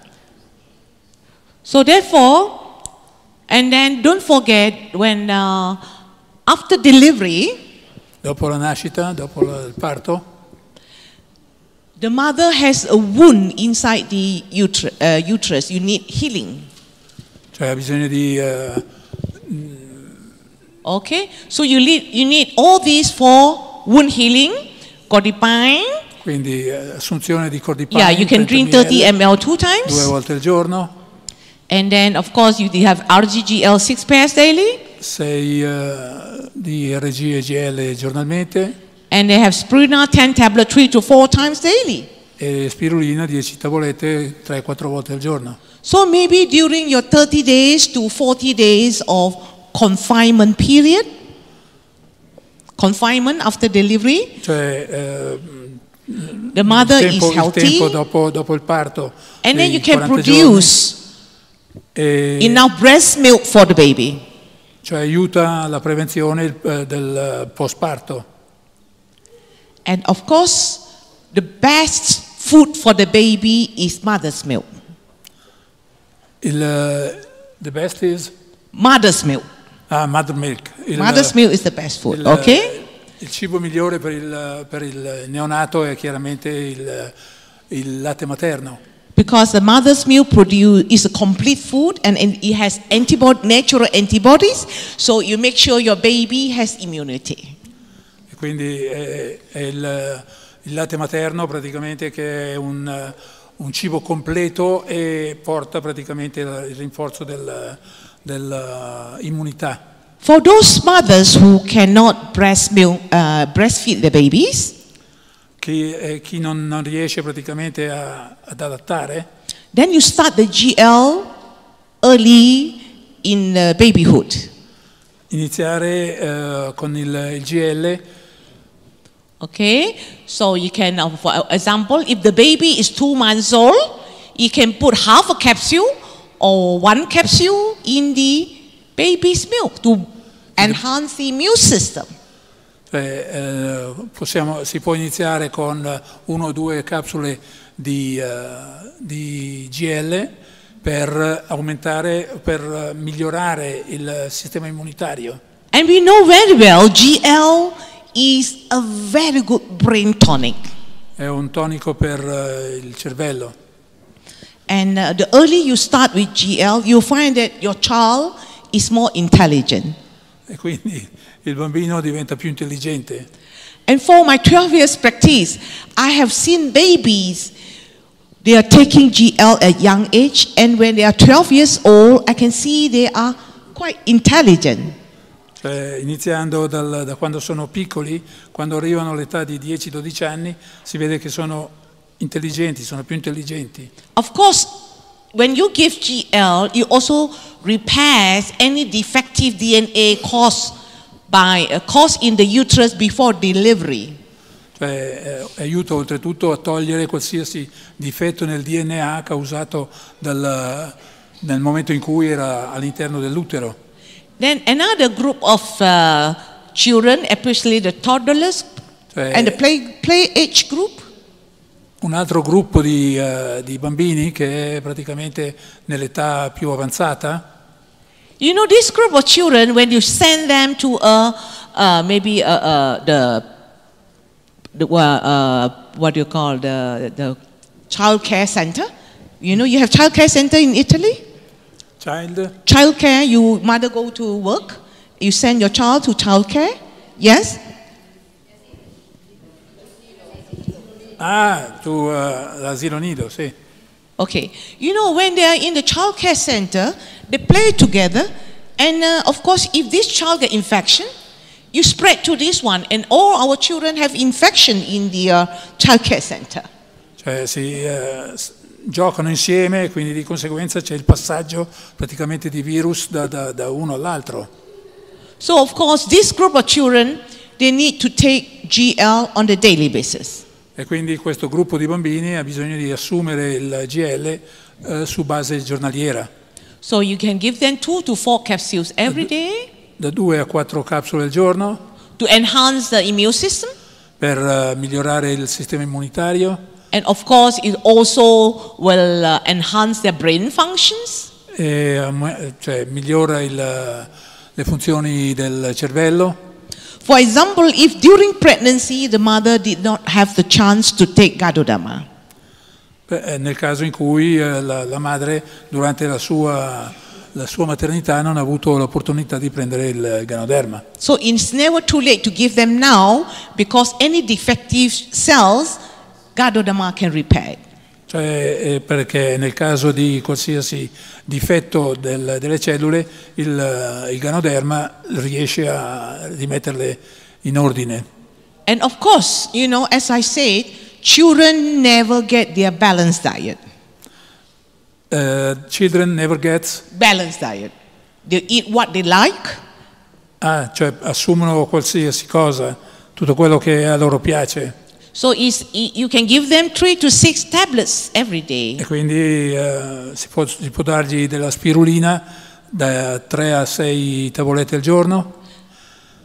So therefore, and then don't forget when uh, after delivery, dopo la nascita, dopo il parto, the mother has a wound inside the uter uh, uterus. You need healing. Cioè ha bisogno di uh, Okay, so you need, you need all these for wound healing. codipine. Quindi eh, assunzione di codipine. Yeah, you can drink 30 ml two times. Due volte al giorno. And then of course you have RGGL 6 pairs daily. 6 uh, eh, di RG e GL giornalmente. And they have spirulina 10 tablet 3 to 4 times daily. E spirulina 10 tavolette 3-4 volte al giorno. So maybe during your 30 days to 40 days of confinement period confinement after delivery. Cioè, the mother tempo, is healthy. Dopo, dopo il parto. And then you can produce giorni, enough breast milk for the baby. Cioè aiuta la prevenzione eh, del postparto. And of course, the best food for the baby is mother's milk. Il, uh, the best is? Mother's milk. Ah, mother milk. Il, Mother's milk is the best food, il, ok? Il cibo migliore per il, per il neonato è chiaramente il, il latte materno. Because the mother's milk produce, is a complete food and, it has antibody, natural antibodies, so you make sure your baby has immunity. E quindi è, è il, il, latte materno praticamente che è un, un cibo completo e porta praticamente il rinforzo del, dell'immunità. Eh, for those mothers who cannot breast milk, uh, breastfeed their babies, chi, eh, chi non, non, riesce praticamente a, ad adattare, then you start the GL early in uh, babyhood. Iniziare uh, con il, il GL. Okay, so you can, uh, for example, if the baby is two months old, you can put half a capsule or one capsule in the baby's milk to enhance the immune system. Eh, eh possiamo, si può iniziare con uno o due capsule di, uh, di GL per aumentare, per migliorare il sistema immunitario. And we know very well GL is a very good brain tonic. È un tonico per uh, il cervello. And uh, the earlier you start with GL, you'll find that your child is more intelligent. E quindi il bambino diventa più intelligente. And for my 12 years practice, I have seen babies they are taking GL at young age and when they are 12 years old, I can see they are quite intelligent. Cioè, iniziando dal, da quando sono piccoli, quando arrivano all'età di 10-12 anni, si vede che sono intelligenti, sono più intelligenti. Of course, when you give GL, you also repair any defective DNA caused by uh, caused in the uterus before delivery. Cioè, eh, aiuta oltretutto a togliere qualsiasi difetto nel DNA causato dal, nel momento in cui era all'interno dell'utero. Then another group of uh, children, especially the toddlers cioè, and the play, play age group un altro gruppo di, uh, di, bambini che è praticamente nell'età più avanzata. You know this group of children when you send them to a, uh, maybe a, a, the, the uh, what do you call the, the child care center? You know you have child care center in Italy? Child. Child care, you mother go to work, you send your child to child care, yes? Ah, to uh, l'asilo nido, sì. Ok. you know when they are in the childcare center, they play together, and uh, of course, if this child get infection, you spread to this one, and all our children have infection in the uh, childcare center. Cioè, si uh, giocano insieme, e quindi di conseguenza c'è il passaggio praticamente di virus da, da, da uno all'altro. So of course, this group of children they need to take GL on a daily basis e quindi questo gruppo di bambini ha bisogno di assumere il GL eh, su base giornaliera. So you can give them two to four capsules every day. Da 2 a 4 capsule al giorno. To enhance the immune system. Per uh, migliorare il sistema immunitario. And of course it also will uh, enhance their brain functions. E, eh, cioè, migliora il, le funzioni del cervello. For example, if during pregnancy the mother did not have the chance to take Gadodama. Beh, eh, nel caso in cui eh, la, la madre durante la sua, la sua, maternità non ha avuto l'opportunità di prendere il Ganoderma. So it's never too late to give them now because any defective cells Gadodama can repair. cioè, perché nel caso di qualsiasi difetto del, delle cellule il, il ganoderma riesce a rimetterle in ordine. And of course, you know, as I said, children never get their balanced diet. Uh, children never get balanced diet. They eat what they like. Ah, cioè assumono qualsiasi cosa, tutto quello che a loro piace. So you can give them three to six tablets every day. E quindi eh, si, può, si, può, dargli della spirulina da 3 a 6 tavolette al giorno.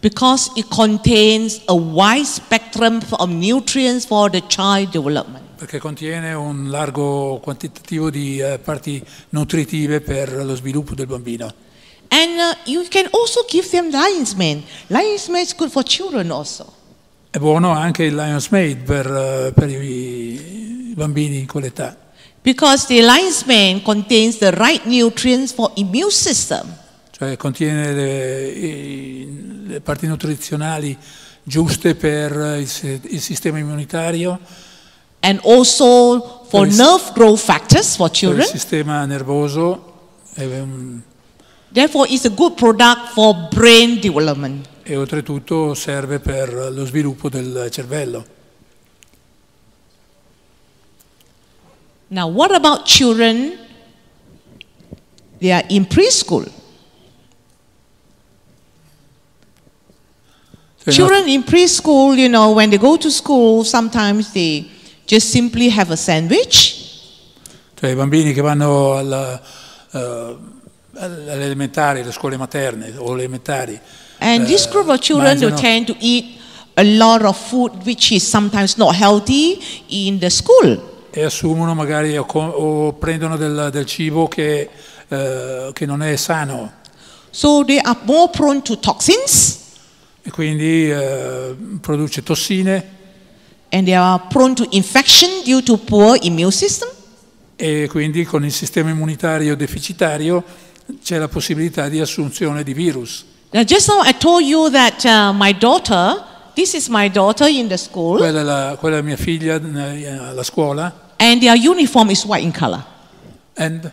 Because it contains a wide spectrum of nutrients for the child development. Perché contiene un largo quantitativo di eh, parti nutritive per lo sviluppo del bambino. And uh, you can also give them lion's mane. Lion's mane is good for children also. È buono anche il Lion's Maid per, eh, per i bambini in quell'età. Because the Lion's Maid contains the right nutrients for immune system. Cioè contiene le, le parti nutrizionali giuste per il, il sistema immunitario. And also for il, nerve growth factors for children. Per il sistema nervoso. Therefore, it's a good product for brain development e oltretutto serve per lo sviluppo del cervello. Now what about children? They are in preschool. Children in preschool, you know, when they go to school, sometimes they just simply have a sandwich. Cioè i bambini che vanno alla, uh, eh, all'elementare, alle scuole materne o elementari, And this group of children they tend to eat a lot of food which is sometimes not healthy in the school. E assumono magari o, o prendono del, del cibo che, eh, che non è sano. So they are more prone to toxins. E quindi eh, produce tossine. And they are prone to infection due to poor immune system. E quindi con il sistema immunitario deficitario c'è la possibilità di assunzione di virus. Now, just now I told you that uh, my daughter, this is my daughter in the school. Quella è, la, quella è mia figlia eh, alla scuola. And their uniform is white in color. And?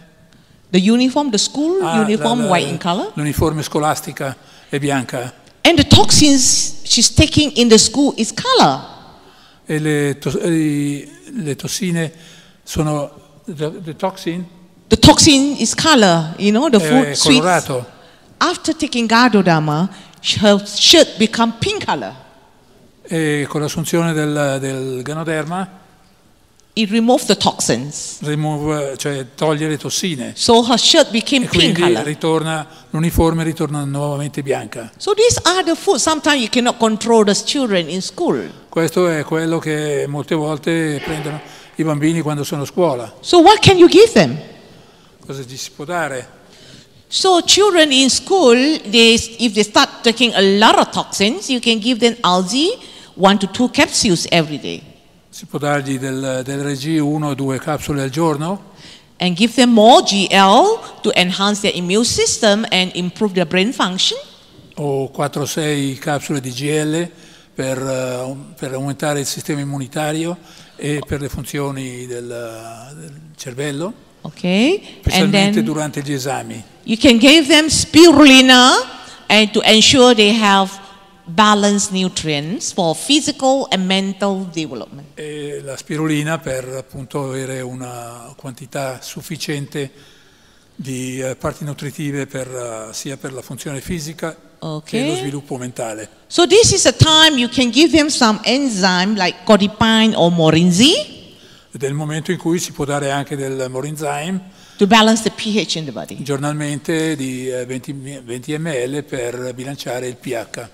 The uniform, the school ah, uniform, la, la, white in color. L'uniforme scolastica è bianca. And the toxins she's taking in the school is color. E le, to, le, le tossine sono the, the toxin. The toxin is color, you know, the food. È colorato. Sweets. After taking Gardodama, her shirt became pink color. E con l'assunzione del, del Ganoderma it removed the toxins. Remove, cioè toglie le tossine. So her shirt became e quindi pink ritorna l'uniforme ritorna nuovamente bianca. So these are the food sometimes you cannot control the children in school. Questo è quello che molte volte prendono i bambini quando sono a scuola. So what can you give them? Cosa gli si può dare? So children in school, they, if they start taking a lot of toxins, you can give them algae, one to two capsules every day. Si può dargli del, del RG 1 o 2 capsule al giorno? And give them more GL to enhance their immune system and improve their brain function. O 4-6 capsule di GL per, uh, per aumentare il sistema immunitario e per le funzioni del, del cervello. Okay? Specialmente durante gli esami. You can give them spirulina and to ensure they have balanced nutrients for physical and mental development. E la spirulina per appunto avere una quantità sufficiente di eh, parti nutritive per, uh, sia per la funzione fisica okay. che lo sviluppo mentale. So this is a time you can give them some enzyme like codipine or morinzi. Ed è il momento in cui si può dare anche del Morinzyme. Giornalmente di 20, eh, 20, ml per bilanciare il pH.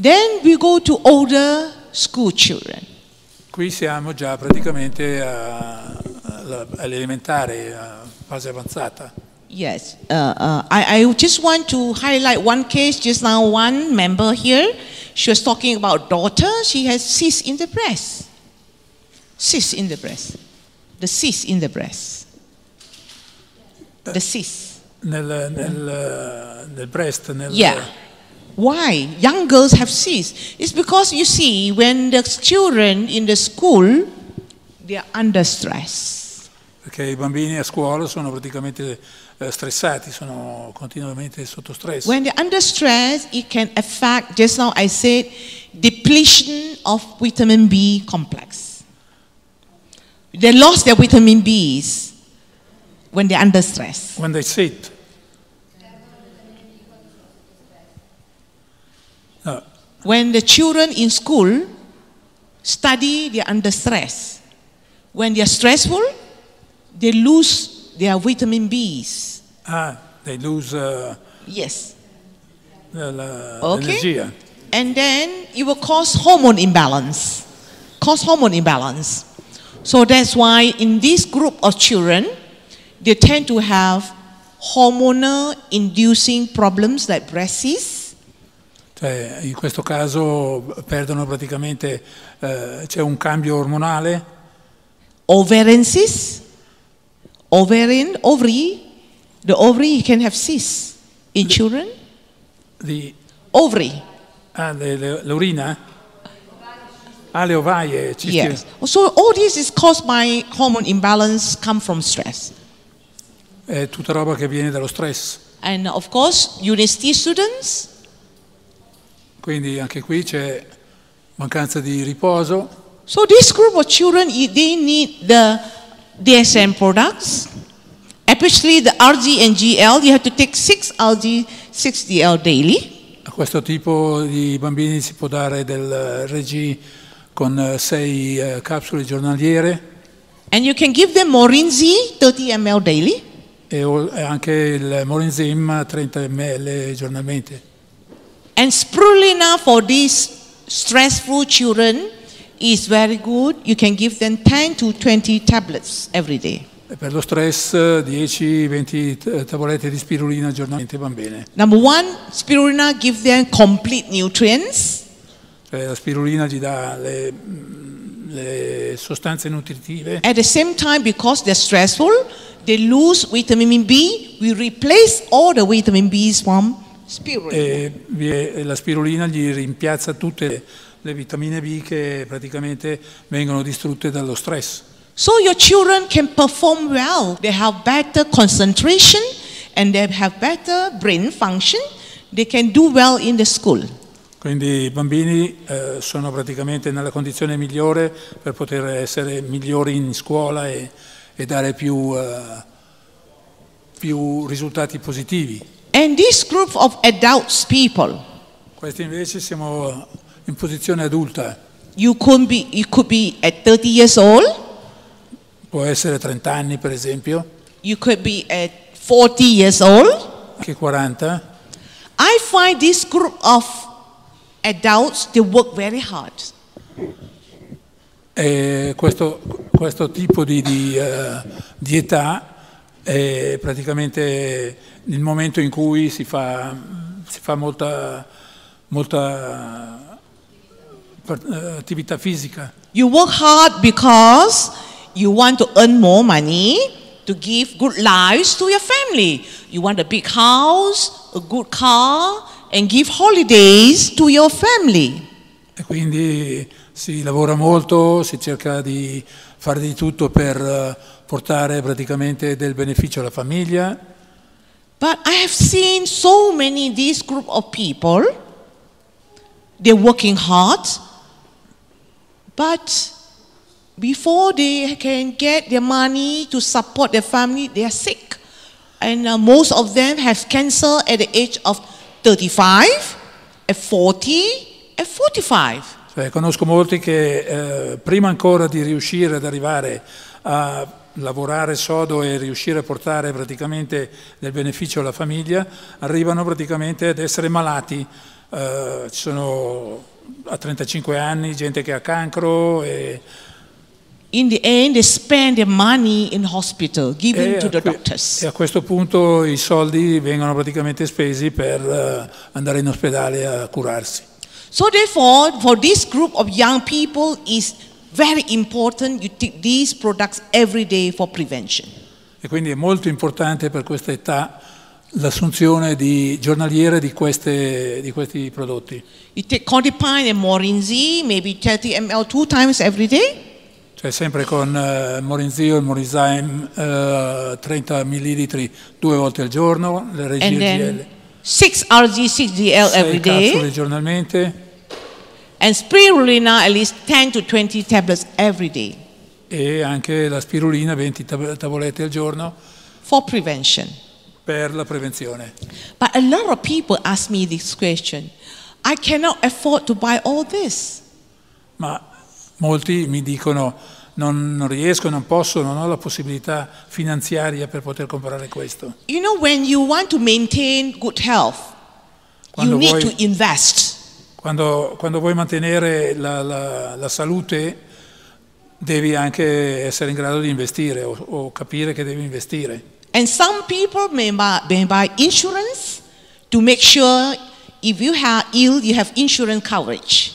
Then we go to older school children. Qui siamo già praticamente all'elementare, a fase avanzata. Yes, uh, uh, I, I just want to highlight one case just now. One member here, she was talking about daughter. She has cysts in the breast. Cease in the breast, The cease in the breast, The cease. Nel, nel, nel breast. Nel yeah. Why? Young girls have ceased. It's because you see, when the children in the school, they are under stress. Perché i bambini a scuola sono praticamente eh, stressati, sono continuamente sotto stress. When they're under stress, it can affect, just now I said, depletion of vitamin B complex. They lost their vitamin Bs when they're under stress. When they sit. No. When the children in school study, they're under stress. When they're stressful, they lose their vitamin Bs. Ah, they lose. Uh, yes. The, uh, okay. And then it will cause hormone imbalance. Cause hormone imbalance. So that's why in this group of children, they tend to have hormonal inducing problems like breast cysts. Cioè, in questo caso perdono praticamente, eh, c'è un cambio ormonale. Ovarian cysts, ovarian, ovary, the ovary can have cysts in the, children. The, ovary. Ah, l'urina? alle ovaie, cistite. Yes. So all this is caused by hormone imbalance come from stress. È tutta roba che viene dallo stress. And of course, university students. Quindi anche qui c'è mancanza di riposo. So this group of children they need the DSM products. Especially the RG and GL, you have to take 6 RG, 6 DL daily. A questo tipo di bambini si può dare del eh, RG con eh, sei eh, capsule giornaliere. And you can give them Morinzi 30 ml daily. E anche il Morinzim 30 ml giornalmente. And spirulina for these stressful children is very good. You can give them 10 to 20 tablets every day. E per lo stress 10-20 eh, tavolette di spirulina giornalmente van bene. Number one, spirulina give them complete nutrients. Cioè la spirulina gli dà le, le sostanze nutritive. At the same time because they're stressful, they lose vitamin B, we replace all the vitamin B's from spirulina. E la spirulina gli rimpiazza tutte le le vitamine B che praticamente vengono distrutte dallo stress. So your children can perform well. They have better concentration and they have better brain function. They can do well in the school. Quindi i bambini eh, sono praticamente nella condizione migliore per poter essere migliori in scuola e, e dare più, eh, più, risultati positivi. Adults, people, Questi invece siamo in posizione adulta. You could be, you could be at 30 years old. Può essere 30 anni per esempio. You could be at 40 years old. Anche 40. I find this group of Adults, they work very hard. Eh, questo, questo, tipo di, di, uh, di età è praticamente il momento in cui si fa, si fa molta, molta eh, attività fisica. You work hard because you want to earn more money, to give good lives to your family. You want a big house, a good car, and give holidays to your family. E quindi si lavora molto, si cerca di fare di tutto per eh, portare praticamente del beneficio alla famiglia. But I have seen so many this group of people. They're working hard, but before they can get their money to support their family, they are sick. And uh, most of them have cancer at the age of 35, e 40, e 45. Cioè, conosco molti che eh, prima ancora di riuscire ad arrivare a lavorare sodo e riuscire a portare praticamente del beneficio alla famiglia, arrivano praticamente ad essere malati. Eh, ci sono a 35 anni gente che ha cancro e in the end they spend money in hospital given e to the doctors. E a questo punto i soldi vengono praticamente spesi per uh, andare in ospedale a curarsi. So therefore for this group of young people is very important you take these products every day for prevention. E quindi è molto importante per questa età l'assunzione di giornaliere di, queste, di, questi prodotti. You take Codipine and Morinzi, maybe 30 ml two times every day cioè sempre con eh, Morinzio e Morizyme eh, 30 ml due volte al giorno, le RGGL. 6 RG, 6 GL every day. capsule giornalmente. And spirulina at least 10 to 20 tablets every day. E anche la spirulina 20 tab tavolette al giorno. For prevention. Per la prevenzione. But a lot of people ask me this question. I cannot afford to buy all this. Ma Molti mi dicono non, non, riesco, non posso, non ho la possibilità finanziaria per poter comprare questo. You know when you want to maintain good health, quando you vuoi, need to invest. Quando, quando vuoi mantenere la, la, la, salute, devi anche essere in grado di investire o, o capire che devi investire. And some people may buy, may buy insurance to make sure if you are ill you have insurance coverage.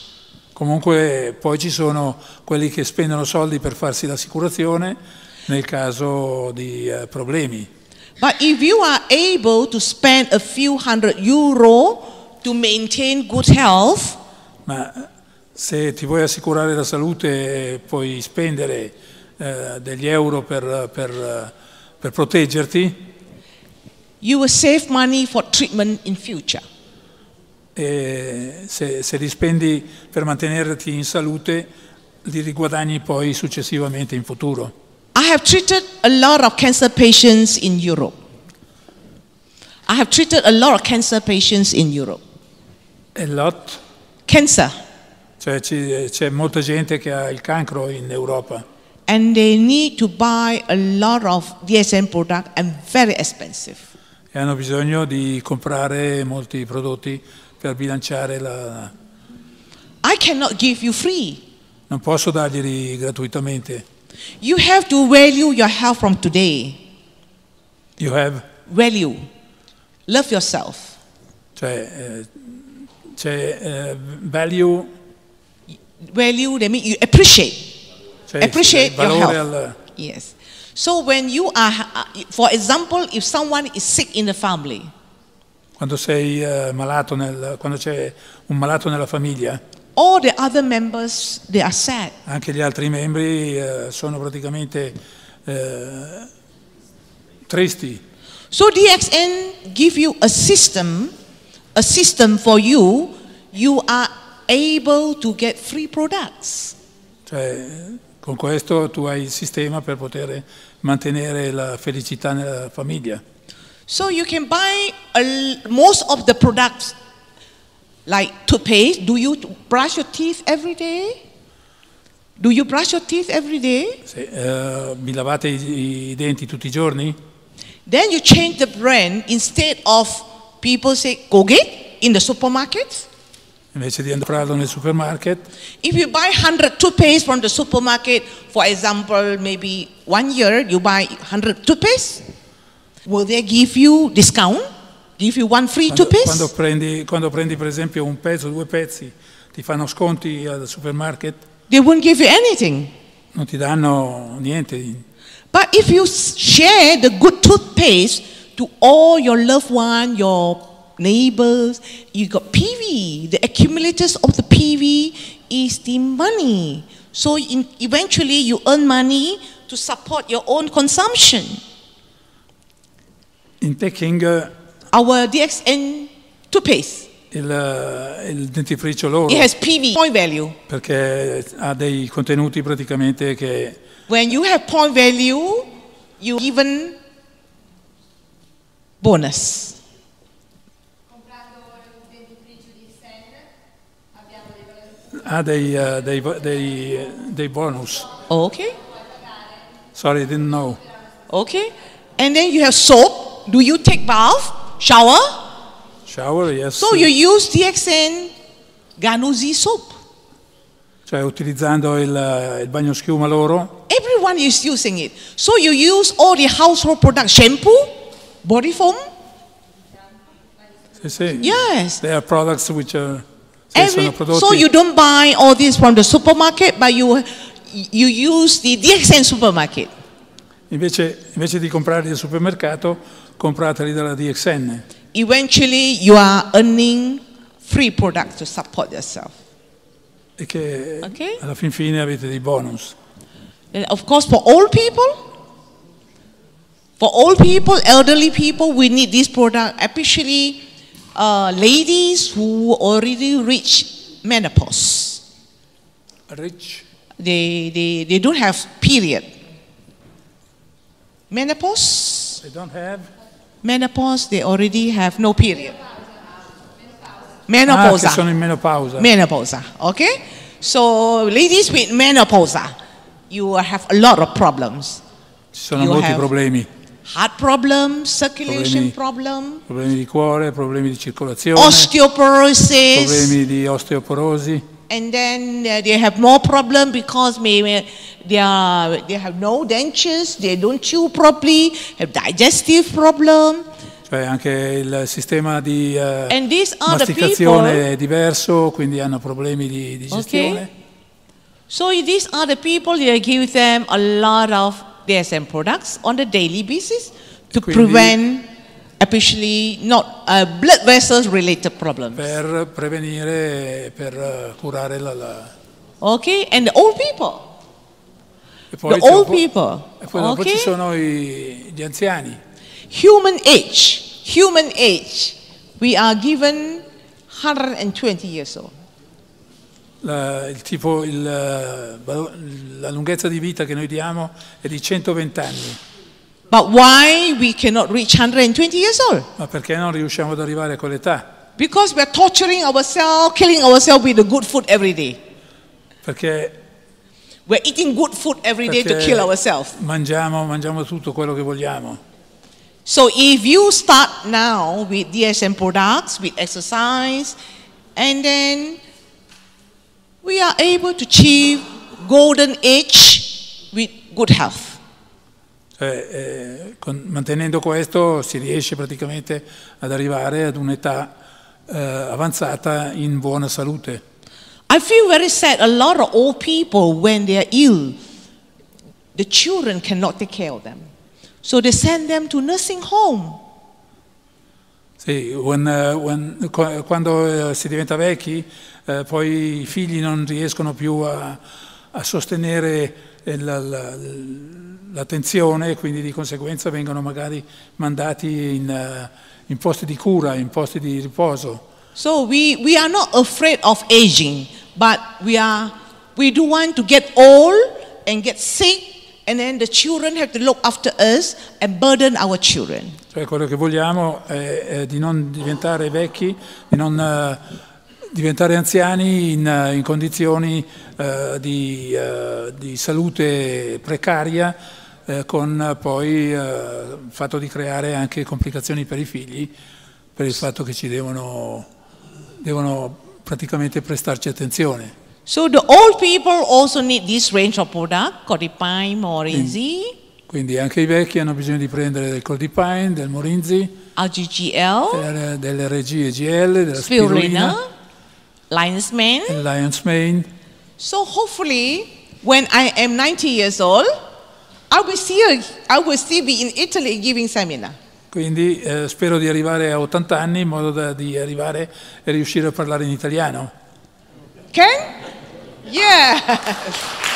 Comunque poi ci sono quelli che spendono soldi per farsi l'assicurazione nel caso di eh, problemi. But if you able to spend a few hundred euro to maintain good health, ma eh, se ti vuoi assicurare la salute puoi spendere eh, degli euro per, per, per proteggerti, you will save money for treatment in future eh, se, se, li spendi per mantenerti in salute, li riguadagni poi successivamente in futuro. I have treated a lot of cancer patients in Europe. I have treated a lot of cancer patients in Europe. A lot? Cancer. Cioè c'è molta gente che ha il cancro in Europa. and they need to buy a lot of DSM products and very expensive. E hanno bisogno di comprare molti prodotti per bilanciare la... I cannot give you free. Non posso darglieli gratuitamente. You have to value your health from today. You have. Value. Love yourself. Cioè, eh, cioè eh, value. Value, they mean you appreciate. Cioè, appreciate cioè, your health. Al... Yes. So when you are, uh, for example, if someone is sick in the family. Quando, sei, uh, nel, quando c'è un malato nella famiglia. The members, Anche gli altri membri uh, sono praticamente uh, tristi. So DXN give you a system, a system for you. You are able to get free products. Cioè, con questo tu hai il sistema per poter mantenere la felicità nella famiglia. So you can buy a, most of the products, like toothpaste. Do you brush your teeth every day? Do you brush your teeth every day? Se, uh, mi lavate i, i, denti tutti i giorni? Then you change the brand instead of people say Colgate in the supermarket. Invece di comprarlo nel supermarket. If you buy 100 toothpaste from the supermarket, for example, maybe one year you buy 100 toothpaste. Will they give you discount? Give you one free quando, two piece? Quando prendi, quando prendi per esempio un pezzo, due pezzi, ti fanno sconti al supermarket? They won't give you anything. Non ti danno niente. But if you share the good toothpaste to all your loved ones, your neighbors, you got PV. The accumulators of the PV is the money. So in, eventually you earn money to support your own consumption. In Peking uh, our DXN toothpaste il, uh, il dentifricio loro it has PV point value perché ha dei contenuti praticamente che when you have point value you given bonus ha dei, uh, dei, dei, dei bonus. okay. Sorry, didn't know. Okay. And then you have soap do you take bath? Shower? Shower, yes. So you use TXN Ganuzi soap. Cioè utilizzando il, eh, il bagno schiuma loro. Everyone is using it. So you use all the household products, shampoo, body foam. Sì, sì. Yes. They are products which are Every, so you don't buy all this from the supermarket, but you, you use the DXN supermarket. Invece, invece di comprare al supermercato, dalla DXN. Eventually you are earning free products to support yourself. E che okay? alla fin fine avete dei bonus. And of course for old people for old people, elderly people, we need this product, especially uh, ladies who already reach menopause. Rich? They, they, they don't have period. Menopause? They don't have? Menopause, they already have no period. Menopause. Ah, okay? So ladies with menopause, you have a lot of problems. sono you molti problemi. Heart problem, circulation problems, problem. Problemi di cuore, problemi di circolazione. Osteoporosis. Problemi di osteoporosi and then uh, they have more problem because maybe they, are, they have no dentures, they don't chew properly, have digestive problem. Cioè anche il sistema di uh, masticazione è diverso, quindi hanno problemi di digestione. Okay. So these are the people that give them a lot of DSM products on a daily basis to prevent Apparently not uh, blood vessels related problems. per prevenire, per curare la... la- Okay, and the old people. E poi, The dopo, old people. e poi dopo ci sono i- gli anziani. Human age, human age, we are given 120 years old. La, il tipo, il, eh, la lunghezza di vita che noi diamo è di 120 anni. But why we cannot reach 120 years old? Ma perché non riusciamo ad arrivare a quell'età? Because we are torturing ourselves, killing ourselves with the good food every day. Perché We're eating good food every day to kill ourselves. mangiamo, mangiamo tutto quello che vogliamo. So if you start now with DSM products, with exercise, and then we are able to achieve golden age with good health. Cioè, eh, con, mantenendo questo si riesce praticamente ad arrivare ad un'età eh, avanzata in buona salute. I feel very sad. A lot of old people, when they are ill, the children cannot take care of them. So they send them to nursing home. Sì, when, uh, when, quando uh, si diventa vecchi, uh, poi i figli non riescono più a, a sostenere il, il l'attenzione e quindi di conseguenza vengono magari mandati in, uh, in posti di cura, in posti di riposo. So we, we are not afraid of aging, but we, are, we do want to get old and get sick and then the children have to look after us and burden our children. Cioè quello che vogliamo è, è di non diventare vecchi, di non uh, diventare anziani in, uh, in condizioni eh, di, eh, di, salute precaria eh, con poi il fatto di creare anche complicazioni per i figli per il fatto che ci devono, devono praticamente prestarci attenzione. So the old people also need this range of product, Codipine, Morinzi. Quindi anche i vecchi hanno bisogno di prendere del Cordipine, del Morinzi, AGGL, dell'RG EGL, della spirulina, spirulina Lion's Mane, Lion's Mane So hopefully, when I am 90 years old, I will still, I will still be in Italy giving seminar. Quindi eh, spero di arrivare a 80 anni in modo da, di arrivare e riuscire a parlare in italiano. Can? Yeah. *laughs*